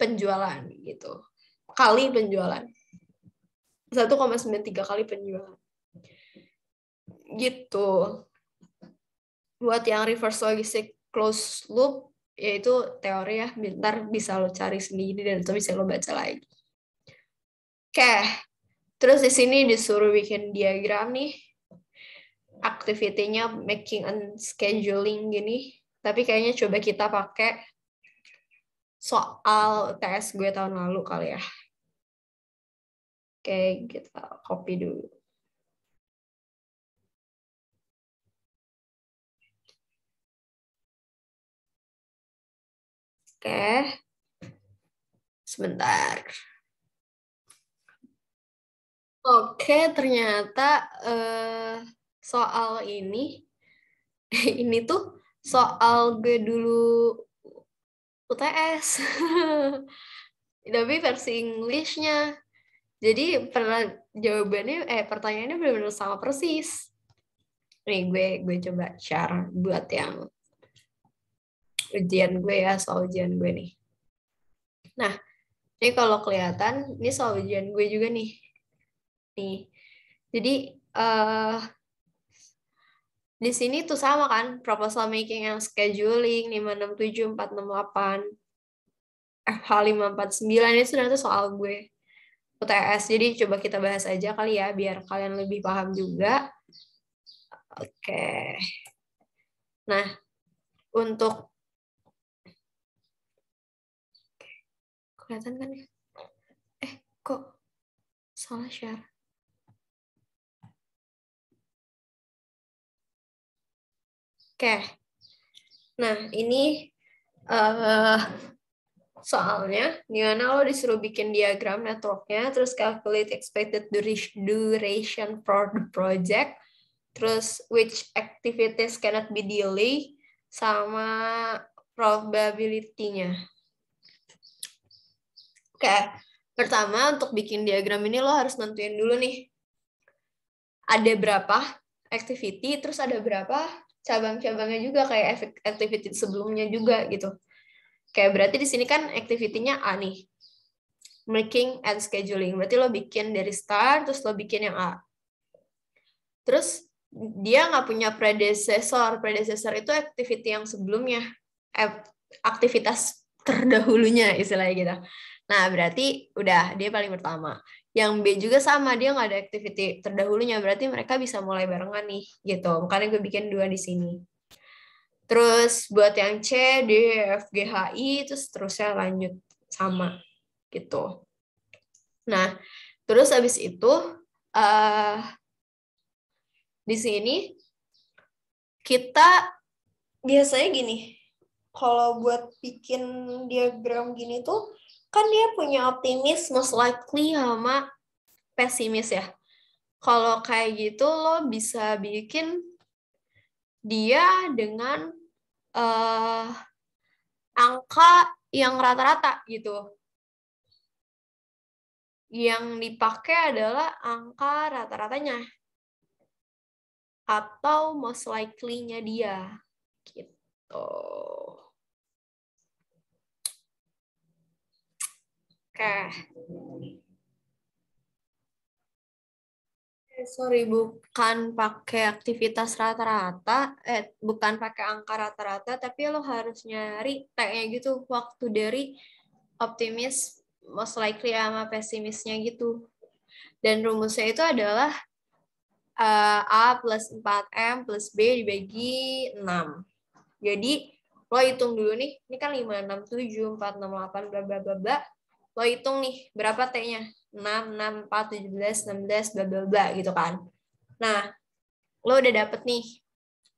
penjualan gitu. Kali penjualan. 1,93 kali penjualan gitu buat yang reverse logistic close loop yaitu teori ya bentar bisa lo cari sendiri dan itu bisa lo baca lagi oke terus di sini disuruh bikin diagram nih aktivitinya making and scheduling gini tapi kayaknya coba kita pakai soal tes gue tahun lalu kali ya oke kita copy dulu Oke. Sebentar. Oke, ternyata uh, soal ini *laughs* ini tuh soal gue dulu UTS. *laughs* Tapi versi inggrisnya Jadi pernah jawabannya eh pertanyaannya benar-benar sama persis. Nih gue gue coba share buat yang ujian gue ya soal ujian gue nih nah ini kalau kelihatan ini soal ujian gue juga nih nih jadi uh, di sini tuh sama kan proposal making yang scheduling 567 468 FH549 ini sebenarnya soal gue UTS. Jadi coba kita bahas aja kali ya biar kalian lebih paham juga. Oke. Nah, untuk kelihatan kan ya? Eh, kok salah share? Oke. Nah, ini uh, soalnya gimana lo disuruh bikin diagram networknya, terus calculate expected duration for the project, terus which activities cannot be delayed, sama probability-nya. Oke, pertama untuk bikin diagram ini lo harus nentuin dulu nih. Ada berapa activity, terus ada berapa cabang-cabangnya juga kayak activity sebelumnya juga gitu. Kayak berarti di sini kan activity-nya A nih. Making and scheduling. Berarti lo bikin dari start, terus lo bikin yang A. Terus dia nggak punya predecessor. Predecessor itu activity yang sebelumnya. Aktivitas terdahulunya istilahnya gitu. Nah, berarti udah dia paling pertama. Yang B juga sama, dia nggak ada activity terdahulunya, berarti mereka bisa mulai barengan nih, gitu. Makanya gue bikin dua di sini. Terus buat yang C, D, F, G, H, I, terus terusnya lanjut sama, gitu. Nah, terus abis itu, uh, di sini kita biasanya gini, kalau buat bikin diagram gini tuh, kan dia punya optimis most likely sama pesimis ya. Kalau kayak gitu lo bisa bikin dia dengan uh, angka yang rata-rata gitu. Yang dipakai adalah angka rata-ratanya atau most likely-nya dia gitu. Kah? Eh, sorry, bukan pakai aktivitas rata-rata, eh bukan pakai angka rata-rata, tapi lo harus nyari tag-nya gitu, waktu dari optimis, most likely sama pesimisnya gitu. Dan rumusnya itu adalah uh, A plus 4M plus B dibagi 6. Jadi, lo hitung dulu nih, ini kan 5, 6, 7, 4, 6, 8, bla bla bla bla lo hitung nih berapa T-nya 6, 6, 4, 17, 16, bla bla bla gitu kan. Nah, lo udah dapet nih.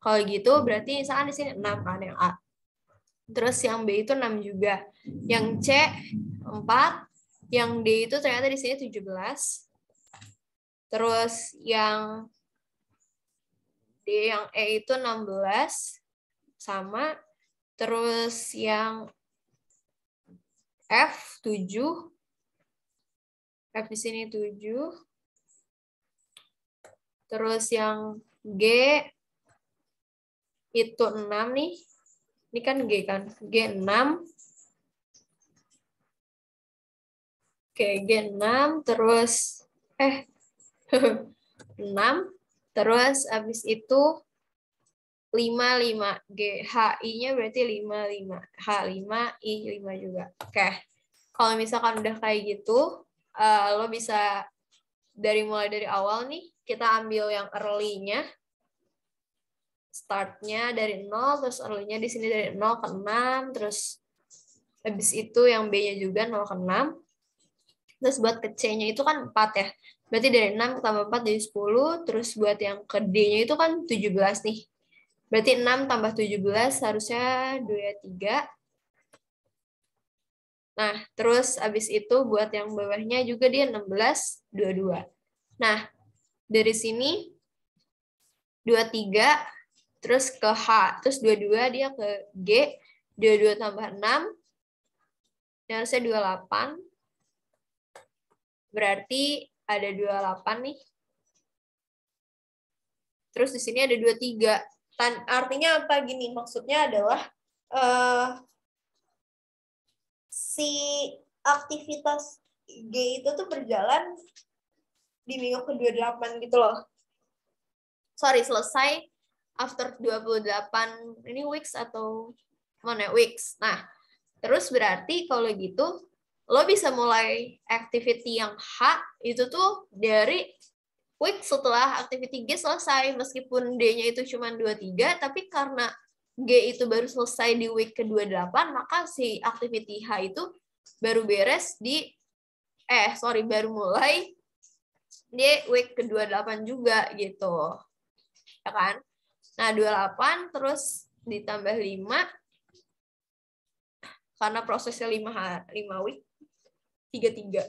Kalau gitu berarti misalkan di sini 6 kan yang A. Terus yang B itu 6 juga. Yang C 4, yang D itu ternyata di sini 17. Terus yang D yang E itu 16 sama terus yang F 7 F di sini 7 terus yang G itu 6 nih ini kan G kan G 6 Oke, G6, terus, eh, 6, *laughs* terus abis itu 55 G GHI-nya berarti 55 H5 I5 juga oke okay. kalau misalkan udah kayak gitu uh, lo bisa dari mulai dari awal nih kita ambil yang early-nya Start-nya dari 0 terus early-nya di sini dari 0 ke 6 terus habis itu yang B-nya juga 0 ke 6 terus buat ke C-nya itu kan 4 ya berarti dari 6 tambah 4 jadi 10 terus buat yang ke D-nya itu kan 17 nih Berarti 6 tambah 17 harusnya 23. Nah, terus abis itu buat yang bawahnya juga dia 16, 22. Nah, dari sini 23, terus ke H, terus 22 dia ke G, 22 tambah 6, ini harusnya 28. Berarti ada 28 nih. Terus di sini ada 23. Tan artinya apa gini? Maksudnya adalah uh, si aktivitas G itu tuh berjalan di minggu ke-28 gitu loh. Sorry, selesai after 28 ini weeks atau mana ya, weeks. Nah, terus berarti kalau gitu lo bisa mulai activity yang H itu tuh dari week setelah activity G selesai meskipun D-nya itu cuma 23 tapi karena G itu baru selesai di week ke-28 maka si activity H itu baru beres di eh sorry baru mulai di week ke-28 juga gitu. Ya kan? Nah, 28 terus ditambah 5 karena prosesnya 5 hari, 5 week 33.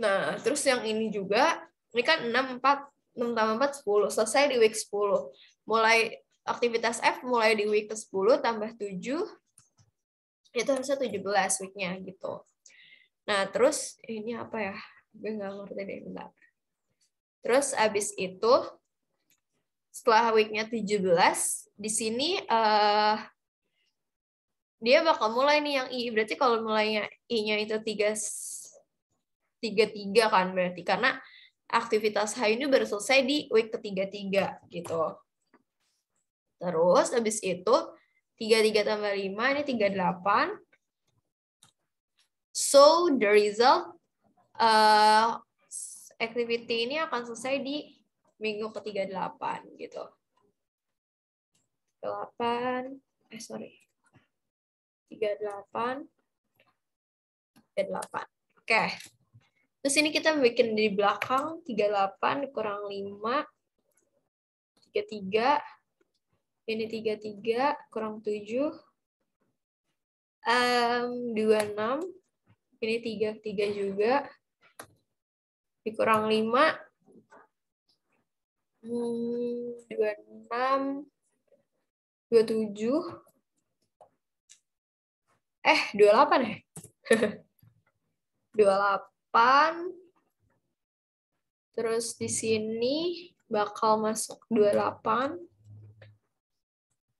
Nah, terus yang ini juga ini kan 6, 4, 6 tambah 4, 10. Selesai di week 10. Mulai aktivitas F mulai di week ke-10 tambah 7, itu harusnya 17 week-nya gitu. Nah, terus ini apa ya? Gue nggak ngerti deh, bentar. Terus abis itu, setelah week-nya 17, di sini uh, dia bakal mulai nih yang I. Berarti kalau mulainya I-nya itu 3, 33 kan berarti. Karena aktivitas high ini baru selesai di week ketiga-tiga gitu. Terus habis itu tiga tiga tambah 5 ini tiga delapan So the result uh, activity ini akan selesai di minggu ketiga delapan gitu. delapan eh sorry. tiga 38 delapan Oke. Okay. Terus ini kita bikin di belakang 38 kurang 5 33 ini 33 kurang 7 um, 26 ini 33 juga dikurang 5 hmm, 26 27 eh 28 ya 28 *laughs* 8. Terus di sini bakal masuk 28.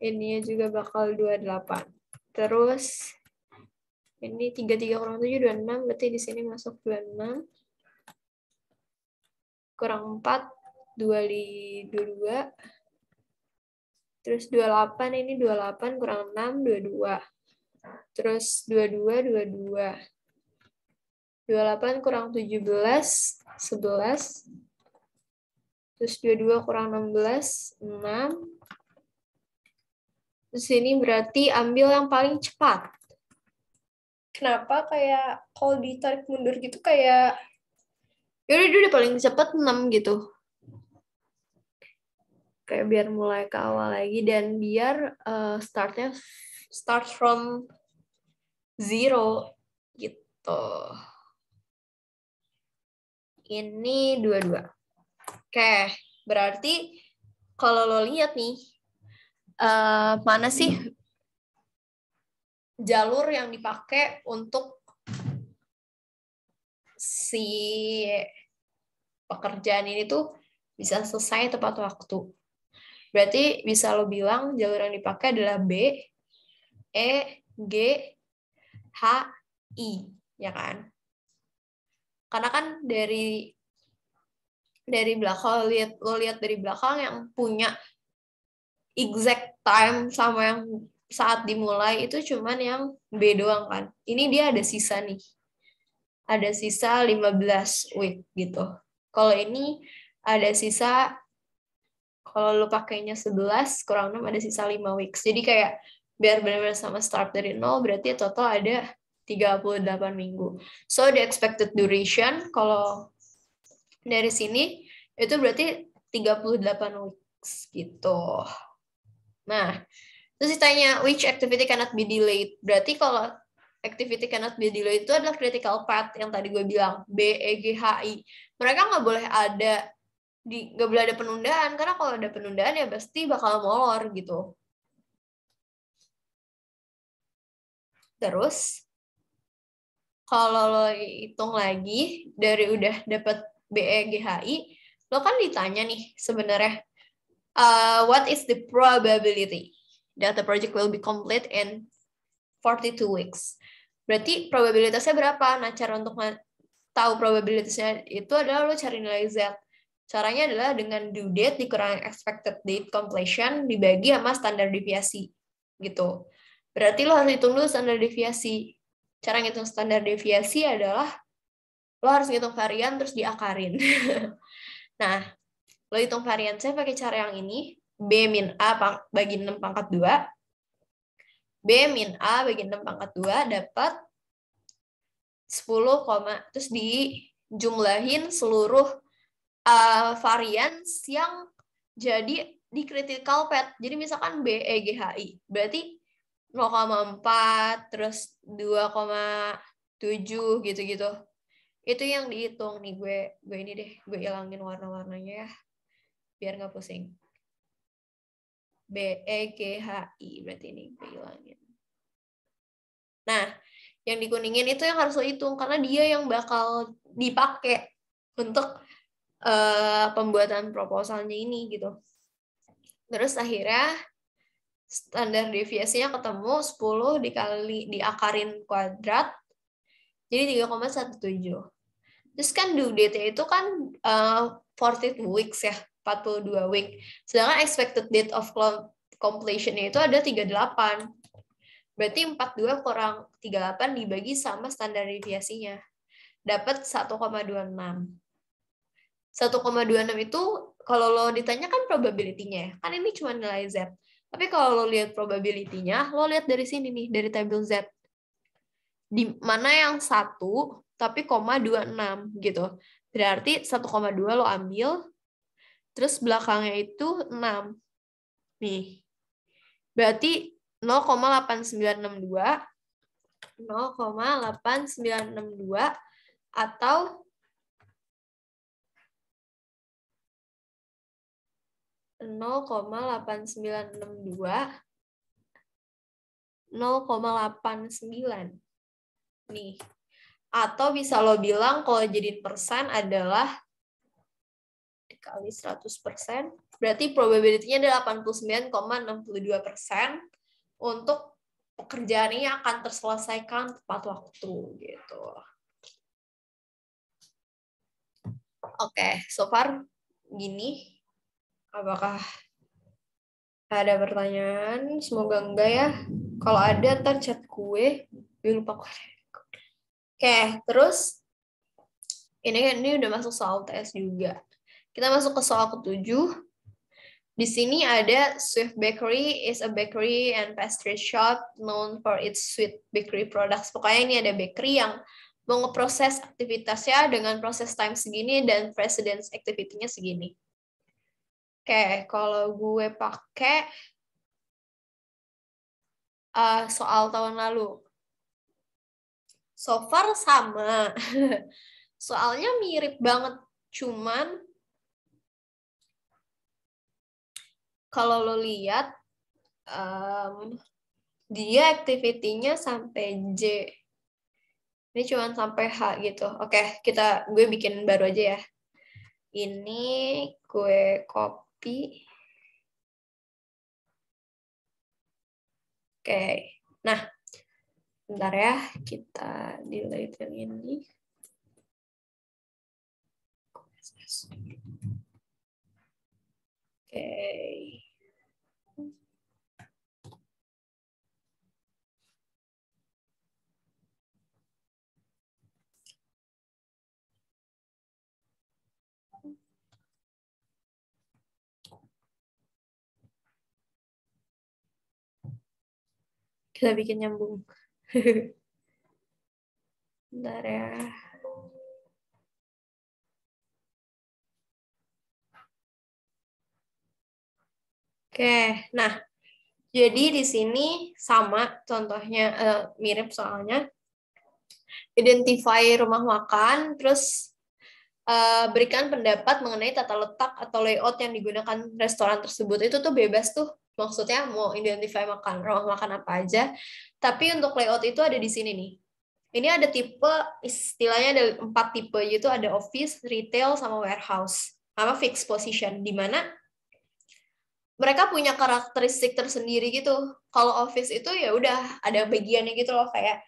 Ini juga bakal 28. Terus ini 33 kurang 7, 26. Berarti di sini masuk 26. Kurang 4, 2, 22. Terus 28, ini 28, kurang 6, 22. Terus 22, 22. 28 kurang 17, 11. Terus 22 kurang 16, 6. Terus ini berarti ambil yang paling cepat. Kenapa kayak kalau ditarik mundur gitu kayak... Yaudah, dia udah paling cepat 6 gitu. Kayak biar mulai ke awal lagi dan biar uh, startnya start from zero gitu. Ini dua-dua. Oke, berarti kalau lo lihat nih, uh, mana sih jalur yang dipakai untuk si pekerjaan ini tuh bisa selesai tepat waktu. Berarti bisa lo bilang jalur yang dipakai adalah B, E, G, H, I, ya kan? karena kan dari dari belakang lo lihat lo lihat dari belakang yang punya exact time sama yang saat dimulai itu cuman yang B doang kan. Ini dia ada sisa nih. Ada sisa 15 week gitu. Kalau ini ada sisa kalau lu pakainya 11 kurang 6 ada sisa 5 weeks. Jadi kayak biar benar-benar sama start dari nol berarti total ada 38 minggu. So the expected duration kalau dari sini itu berarti 38 weeks gitu. Nah, terus ditanya which activity cannot be delayed. Berarti kalau activity cannot be delayed itu adalah critical path yang tadi gue bilang B E G H I. Mereka nggak boleh ada di nggak boleh ada penundaan karena kalau ada penundaan ya pasti bakal molor gitu. Terus kalau lo hitung lagi dari udah dapat BEGHI, lo kan ditanya nih sebenarnya, uh, what is the probability that the project will be complete in 42 weeks? Berarti probabilitasnya berapa? Nah, cara untuk tahu probabilitasnya itu adalah lo cari nilai Z. Caranya adalah dengan due date dikurangi expected date completion dibagi sama standar deviasi gitu. Berarti lo harus hitung dulu standar deviasi cara ngitung standar deviasi adalah lo harus ngitung varian terus diakarin. *laughs* nah, lo hitung varian saya pakai cara yang ini, B min A bagi 6 pangkat 2. B min A bagi 6 pangkat 2 dapat 10, terus dijumlahin seluruh uh, varian yang jadi di critical path. Jadi misalkan B, E, G, H, I. Berarti 0,4 terus 2,7 gitu-gitu itu yang dihitung nih gue gue ini deh gue ilangin warna-warnanya ya biar nggak pusing B E G H I berarti ini gue ilangin nah yang dikuningin itu yang harus lo hitung karena dia yang bakal dipakai untuk uh, pembuatan proposalnya ini gitu terus akhirnya standar deviasinya ketemu 10 dikali diakarin kuadrat jadi 3,17 terus kan due date itu kan uh, eh, 42 weeks ya 42 week sedangkan expected date of completion itu ada 38 berarti 42 kurang 38 dibagi sama standar deviasinya dapat 1,26 1,26 itu kalau lo ditanya kan probability-nya ya. Kan ini cuma nilai Z. Tapi kalau lo lihat probability-nya, lo lihat dari sini nih, dari tabel Z. Di mana yang satu tapi koma 26 gitu. Berarti 1,2 lo ambil, terus belakangnya itu 6. Nih. Berarti 0,8962 0,8962 atau 0,8962 0,89 nih atau bisa lo bilang kalau jadi persen adalah dikali 100 persen berarti probability-nya adalah 89,62 persen untuk pekerjaan ini akan terselesaikan tepat waktu gitu. Oke, okay, so far gini Apakah ada pertanyaan? Semoga enggak ya. Kalau ada, ntar chat gue. Gue lupa Oke, terus ini kan ini udah masuk soal UTS juga. Kita masuk ke soal ketujuh. Di sini ada Swift Bakery is a bakery and pastry shop known for its sweet bakery products. Pokoknya ini ada bakery yang mau ngeproses aktivitasnya dengan proses time segini dan precedence activity-nya segini. Oke, kalau gue pakai uh, eh, soal tahun lalu. So far sama. *laughs* Soalnya mirip banget, cuman kalau lo lihat um, dia activity-nya sampai J. Ini cuman sampai H gitu. Oke, kita gue bikin baru aja ya. Ini gue copy copy. Oke, okay. nah, bentar ya, kita delete yang ini. Oke. Okay. kita bikin nyambung. *laughs* Bentar ya. Oke, nah jadi di sini sama contohnya eh, mirip soalnya. Identify rumah makan, terus eh, berikan pendapat mengenai tata letak atau layout yang digunakan restoran tersebut. Itu tuh bebas tuh maksudnya mau identify makan ruang makan apa aja tapi untuk layout itu ada di sini nih ini ada tipe istilahnya ada empat tipe yaitu ada office retail sama warehouse sama fixed position di mana mereka punya karakteristik tersendiri gitu kalau office itu ya udah ada bagiannya gitu loh kayak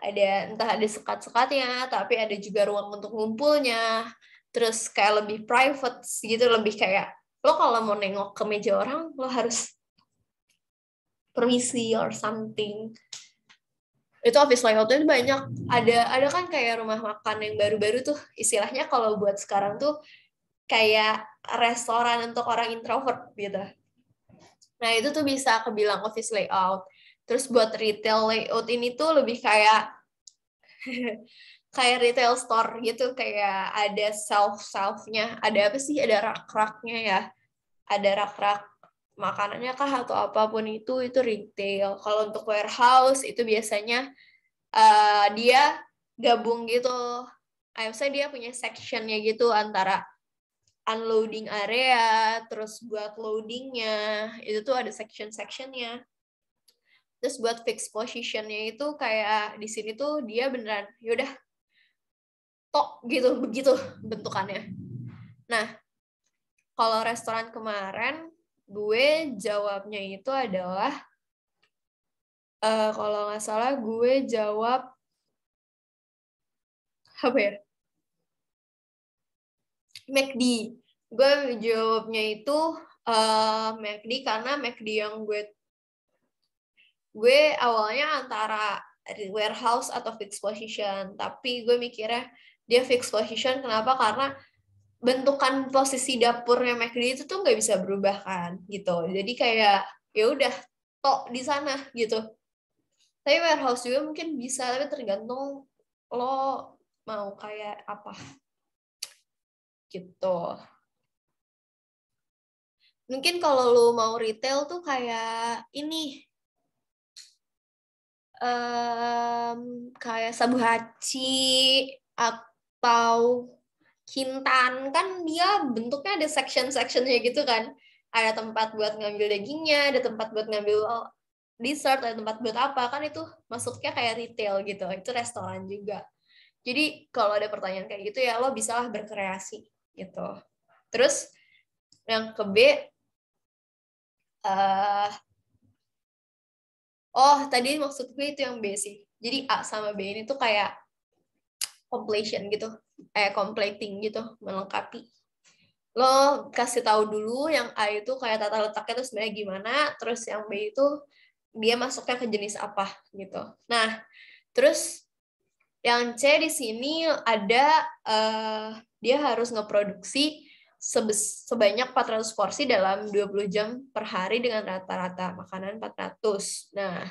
ada entah ada sekat-sekatnya tapi ada juga ruang untuk ngumpulnya terus kayak lebih private gitu lebih kayak lo kalau mau nengok ke meja orang lo harus permisi or something itu office layout itu banyak ada ada kan kayak rumah makan yang baru-baru tuh istilahnya kalau buat sekarang tuh kayak restoran untuk orang introvert gitu nah itu tuh bisa kebilang office layout terus buat retail layout ini tuh lebih kayak *laughs* kayak retail store gitu kayak ada self selfnya ada apa sih ada rak raknya ya ada rak rak makanannya kah atau apapun itu itu retail. Kalau untuk warehouse itu biasanya uh, dia gabung gitu. Ayo ah, saya dia punya sectionnya gitu antara unloading area, terus buat loadingnya, itu tuh ada section-sectionnya. Terus buat fixed positionnya itu kayak di sini tuh dia beneran, yaudah, tok gitu, begitu bentukannya. Nah, kalau restoran kemarin, Gue jawabnya itu adalah uh, kalau nggak salah gue jawab apa ya? McD. Gue jawabnya itu uh, eh, McD karena McD yang gue gue awalnya antara warehouse atau fixed position tapi gue mikirnya dia fixed position kenapa karena bentukan posisi dapurnya McD itu tuh nggak bisa berubah kan gitu jadi kayak ya udah tok di sana gitu tapi warehouse juga mungkin bisa tapi tergantung lo mau kayak apa gitu mungkin kalau lo mau retail tuh kayak ini um, kayak sabu haci atau Hintan kan dia bentuknya ada section-sectionnya gitu kan. Ada tempat buat ngambil dagingnya, ada tempat buat ngambil dessert, ada tempat buat apa. Kan itu masuknya kayak retail gitu. Itu restoran juga. Jadi kalau ada pertanyaan kayak gitu ya lo bisalah berkreasi gitu. Terus yang ke B, uh, oh tadi maksud gue itu yang B sih. Jadi A sama B ini tuh kayak completion gitu eh completing gitu melengkapi lo kasih tahu dulu yang A itu kayak tata letaknya itu sebenarnya gimana terus yang B itu dia masuknya ke jenis apa gitu nah terus yang C di sini ada uh, dia harus ngeproduksi sebanyak 400 porsi dalam 20 jam per hari dengan rata-rata makanan 400 nah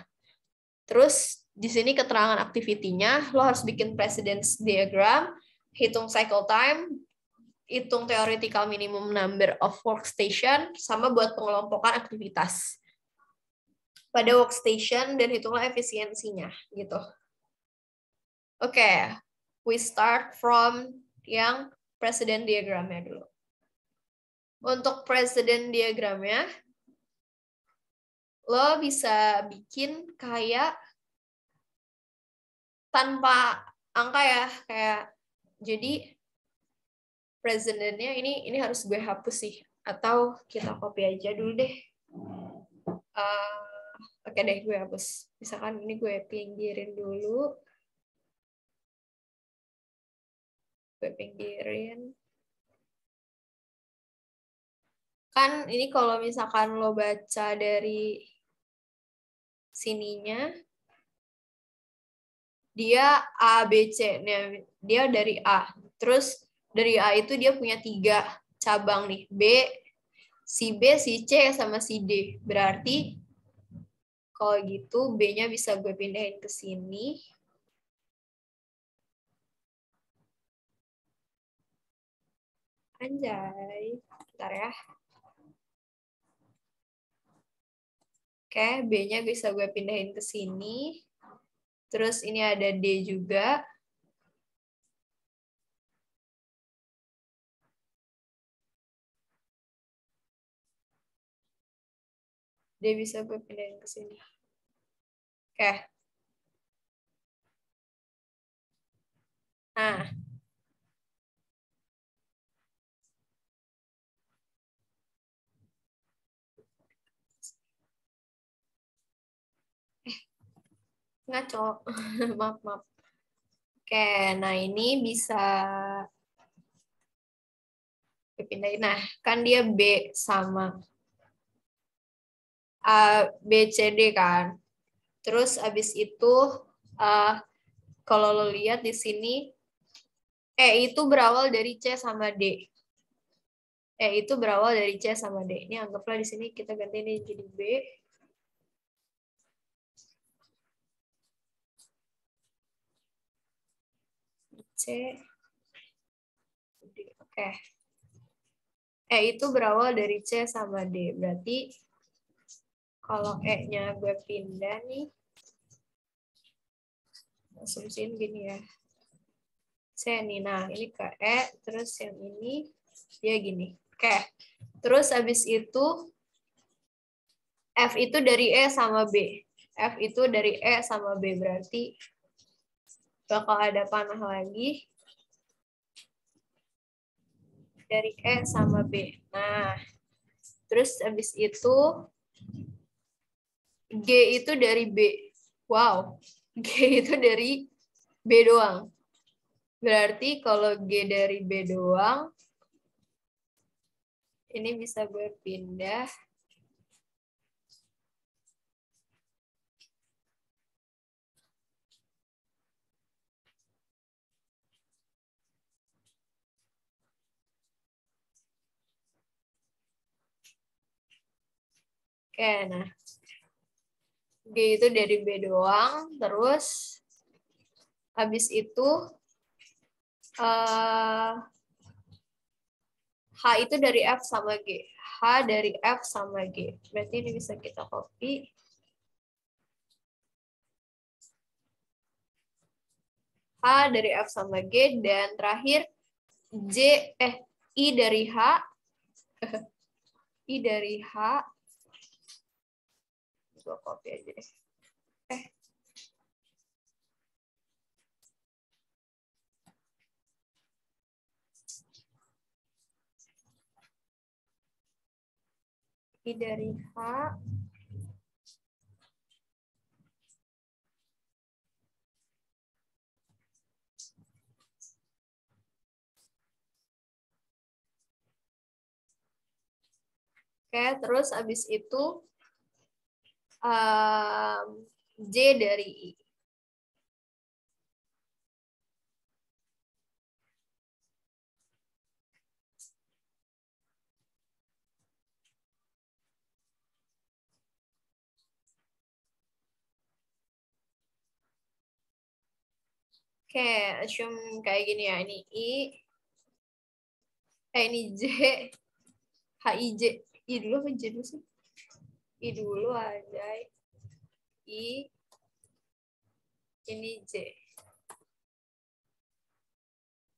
terus di sini keterangan aktivitinya lo harus bikin precedence diagram hitung cycle time, hitung theoretical minimum number of workstation, sama buat pengelompokan aktivitas pada workstation dan hitunglah efisiensinya gitu. Oke, okay. we start from yang president diagramnya dulu. Untuk president diagramnya, lo bisa bikin kayak tanpa angka ya, kayak jadi presidennya ini ini harus gue hapus sih atau kita copy aja dulu deh. Uh, Oke okay deh gue hapus. Misalkan ini gue pinggirin dulu. Gue pinggirin. Kan ini kalau misalkan lo baca dari sininya dia A B C nih dia dari A terus dari A itu dia punya tiga cabang nih B si B si C sama si D berarti kalau gitu B-nya bisa gue pindahin ke sini anjay bentar ya Oke, B-nya bisa gue pindahin ke sini. Terus ini ada D juga. D bisa gue pindahin ke sini. Oke. Okay. Nah, ngaco *laughs* maaf maaf oke nah ini bisa dipindahin nah kan dia b sama a b c d kan terus abis itu uh, kalau lo lihat di sini e itu berawal dari c sama d e itu berawal dari c sama d ini anggaplah di sini kita ganti ini jadi b C, D. Oke. E itu berawal dari C sama D. Berarti kalau E-nya gue pindah nih, asumsiin gini ya. C nih, nah ini ke E, terus yang ini dia ya gini. Oke, terus habis itu F itu dari E sama B. F itu dari E sama B, berarti bakal ada panah lagi dari E sama B. Nah, terus abis itu G itu dari B. Wow, G *laughs* itu dari B doang. Berarti kalau G dari B doang, ini bisa berpindah Oke, nah. G itu dari B doang, terus habis itu uh, H itu dari F sama G. H dari F sama G. Berarti ini bisa kita copy. H dari F sama G, dan terakhir J, eh, I dari H, *laughs* I dari H, dua kopi aja deh. Eh. I dari H Oke, terus abis itu um, J dari I. Oke, okay, assume kayak gini ya. Ini I. Eh, ini J. H, I, J. I dulu apa J dulu sih? I dulu aja. I ini J.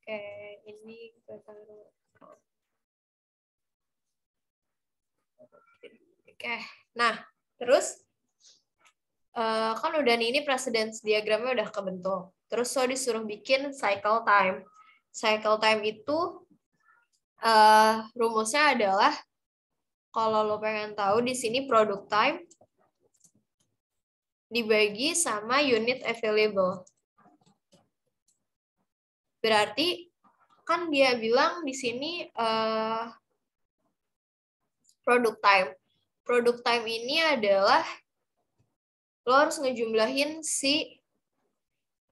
Oke, ini kita taruh. Oke, nah terus uh, kan udah nih ini presiden diagramnya udah kebentuk. Terus so disuruh bikin cycle time. Cycle time itu uh, rumusnya adalah kalau lo pengen tahu di sini product time dibagi sama unit available. Berarti kan dia bilang di sini uh, eh, product time. Product time ini adalah lo harus ngejumlahin si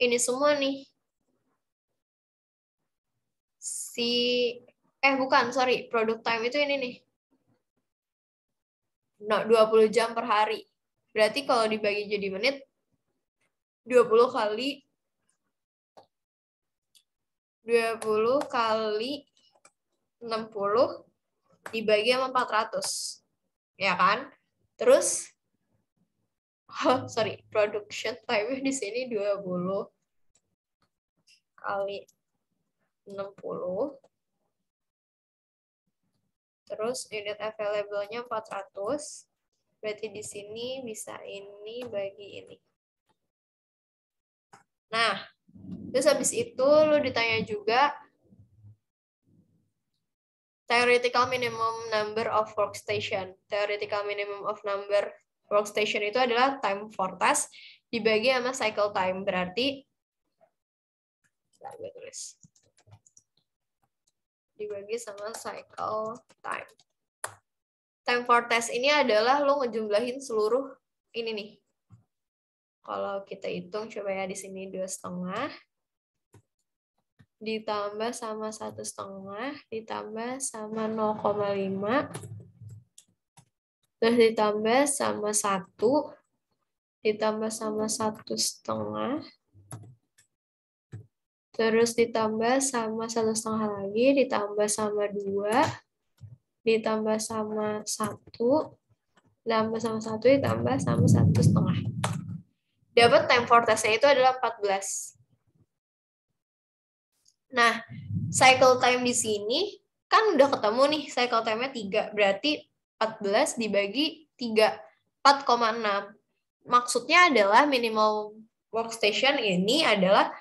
ini semua nih. Si eh bukan, sorry, product time itu ini nih. 20 jam per hari. Berarti kalau dibagi jadi menit, 20 kali 20 kali 60 dibagi sama 400. Ya kan? Terus oh, *laughs* sorry, production time di sini 20 kali 60 Terus unit available-nya 400. Berarti di sini bisa ini bagi ini. Nah, terus habis itu lu ditanya juga theoretical minimum number of workstation. Theoretical minimum of number workstation itu adalah time for task dibagi sama cycle time. Berarti, nah, dibagi sama cycle time. Time for test ini adalah lo ngejumlahin seluruh ini nih. Kalau kita hitung, coba ya di sini dua setengah, ditambah sama satu setengah, ditambah sama 0,5, terus ditambah sama satu, ditambah sama satu setengah, terus ditambah sama satu setengah lagi, ditambah sama dua, ditambah sama satu, ditambah sama satu, ditambah sama satu setengah. Dapat time for testnya itu adalah 14. Nah, cycle time di sini kan udah ketemu nih cycle time-nya 3, berarti 14 dibagi 3, 4,6. Maksudnya adalah minimal workstation ini adalah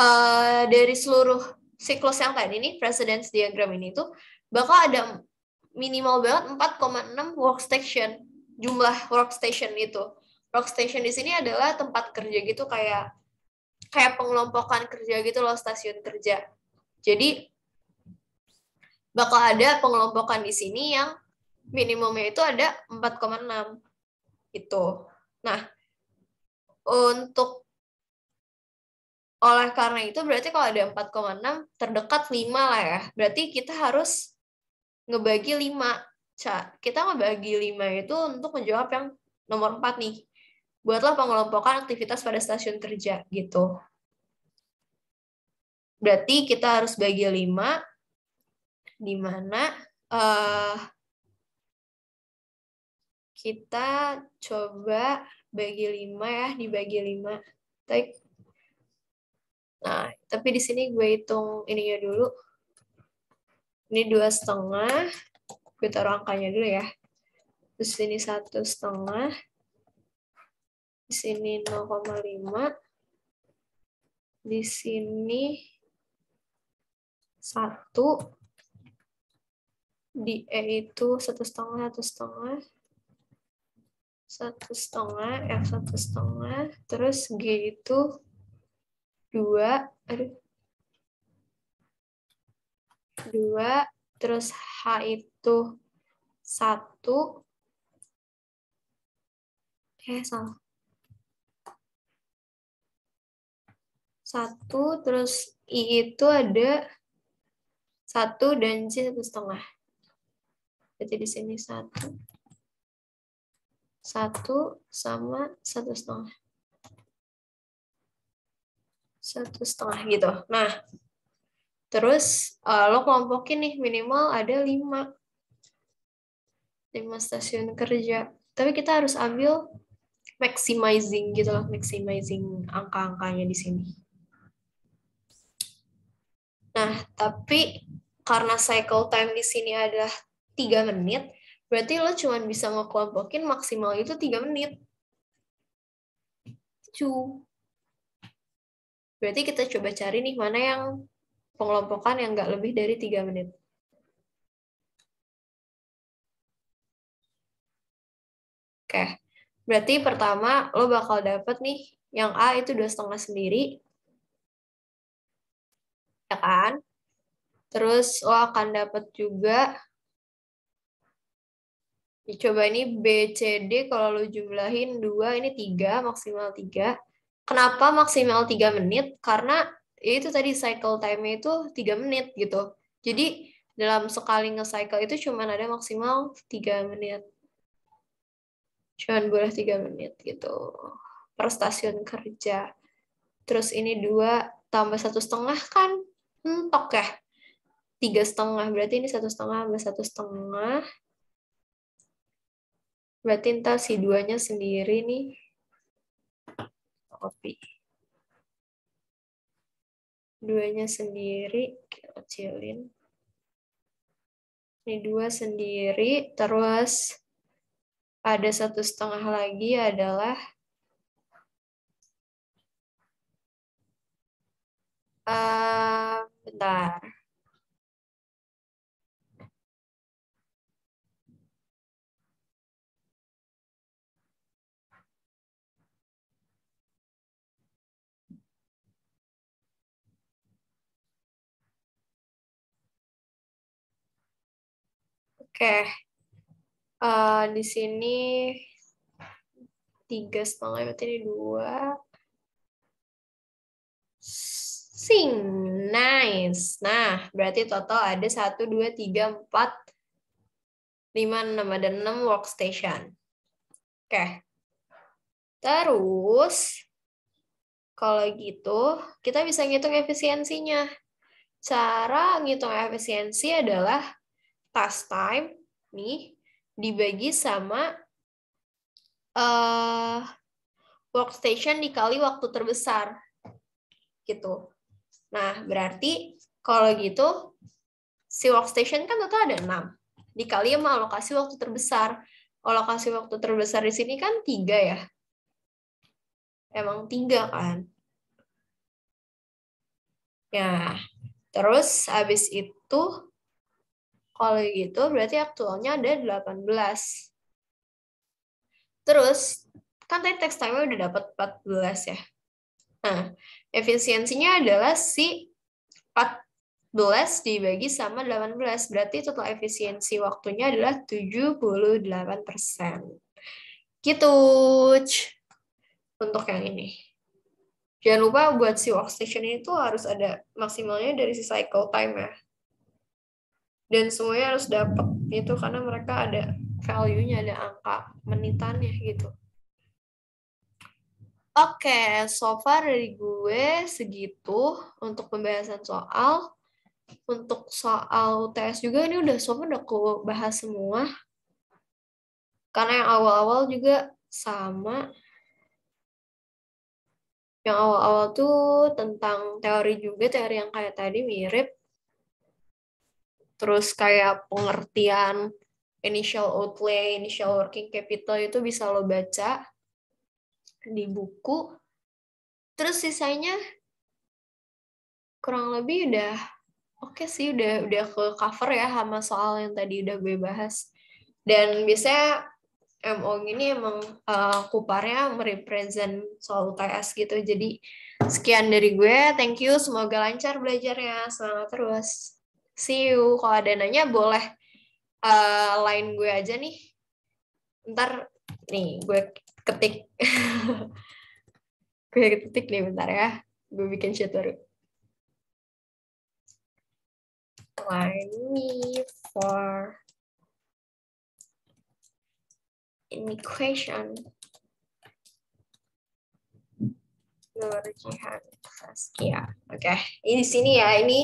Eh, dari seluruh siklus yang tadi ini precedence diagram ini tuh, bakal ada minimal banget 4,6 workstation, jumlah workstation itu. Workstation di sini adalah tempat kerja gitu kayak kayak pengelompokan kerja gitu loh stasiun kerja. Jadi bakal ada pengelompokan di sini yang minimumnya itu ada 4,6 itu Nah, untuk oleh karena itu berarti kalau ada 4,6 terdekat 5 lah ya. Berarti kita harus ngebagi 5. Ca, kita ngebagi 5 itu untuk menjawab yang nomor 4 nih. Buatlah pengelompokan aktivitas pada stasiun kerja gitu. Berarti kita harus bagi 5 di mana uh, kita coba bagi 5 ya, dibagi 5. Take Nah, tapi di sini gue hitung ininya dulu. Ini dua setengah, gue taruh angkanya dulu ya. Terus ini satu setengah, di sini 0,5, di sini satu, di E itu satu setengah, satu setengah, satu setengah, F satu setengah, terus G itu dua dua terus h itu satu eh salah satu terus i itu ada satu dan c satu setengah jadi di sini satu satu sama satu setengah satu setengah gitu. Nah, terus uh, lo kelompokin nih minimal ada lima lima stasiun kerja. Tapi kita harus ambil maximizing gitu loh, maximizing angka-angkanya di sini. Nah, tapi karena cycle time di sini adalah tiga menit, berarti lo cuma bisa ngekelompokin maksimal itu tiga menit. Berarti kita coba cari nih mana yang pengelompokan yang nggak lebih dari tiga menit. Oke, berarti pertama lo bakal dapet nih yang A itu dua setengah sendiri, ya kan? Terus lo akan dapet juga ya Coba ini BCD kalau lo jumlahin dua ini tiga maksimal tiga. Kenapa maksimal 3 menit? Karena ya itu tadi cycle time-nya itu 3 menit gitu. Jadi dalam sekali nge-cycle itu cuma ada maksimal 3 menit. Cuman boleh 3 menit gitu per stasiun kerja. Terus ini dua tambah satu setengah kan entok ya. Tiga setengah berarti ini satu setengah tambah satu setengah. Berarti ntar si duanya sendiri nih kopi. Duanya sendiri, kecilin. Ini dua sendiri, terus ada satu setengah lagi adalah uh, bentar. Oke, uh, di sini tiga setengah berarti ini dua. Sing, nice. Nah, berarti total ada satu, dua, tiga, empat, lima, enam, ada enam workstation. Oke. Terus, kalau gitu, kita bisa ngitung efisiensinya. Cara ngitung efisiensi adalah task time nih dibagi sama uh, workstation dikali waktu terbesar gitu. Nah, berarti kalau gitu si workstation kan total ada 6. Dikali sama alokasi waktu terbesar. Alokasi waktu terbesar di sini kan tiga ya. Emang tiga kan. Ya, terus habis itu kalau gitu berarti aktualnya ada 18. Terus, kan tadi text time udah dapat 14 ya. Nah, efisiensinya adalah si 14 dibagi sama 18. Berarti total efisiensi waktunya adalah 78%. Gitu. Untuk yang ini. Jangan lupa buat si workstation ini tuh harus ada maksimalnya dari si cycle time ya dan semuanya harus dapat gitu karena mereka ada value-nya ada angka menitannya gitu Oke, okay, so far dari gue segitu untuk pembahasan soal. Untuk soal UTS juga ini udah so far udah aku bahas semua. Karena yang awal-awal juga sama. Yang awal-awal tuh tentang teori juga, teori yang kayak tadi mirip terus kayak pengertian initial outlay, initial working capital itu bisa lo baca di buku. Terus sisanya kurang lebih udah oke okay sih udah udah ke cover ya sama soal yang tadi udah gue bahas. Dan biasanya MO ini emang uh, kuparnya merepresent soal UTS gitu. Jadi sekian dari gue. Thank you. Semoga lancar belajarnya. Selamat terus. See you. Kalau ada nanya boleh uh, line gue aja nih. Ntar nih gue ketik. *laughs* gue ketik nih bentar ya. Gue bikin chat baru. Line me for any question. Nur Jihan Saskia. Ya, oke, okay. ini sini ya. Ini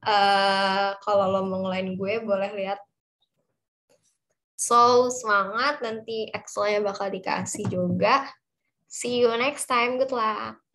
Eh, kalau lo mau ngelain gue boleh lihat so semangat nanti excelnya bakal dikasih juga see you next time good luck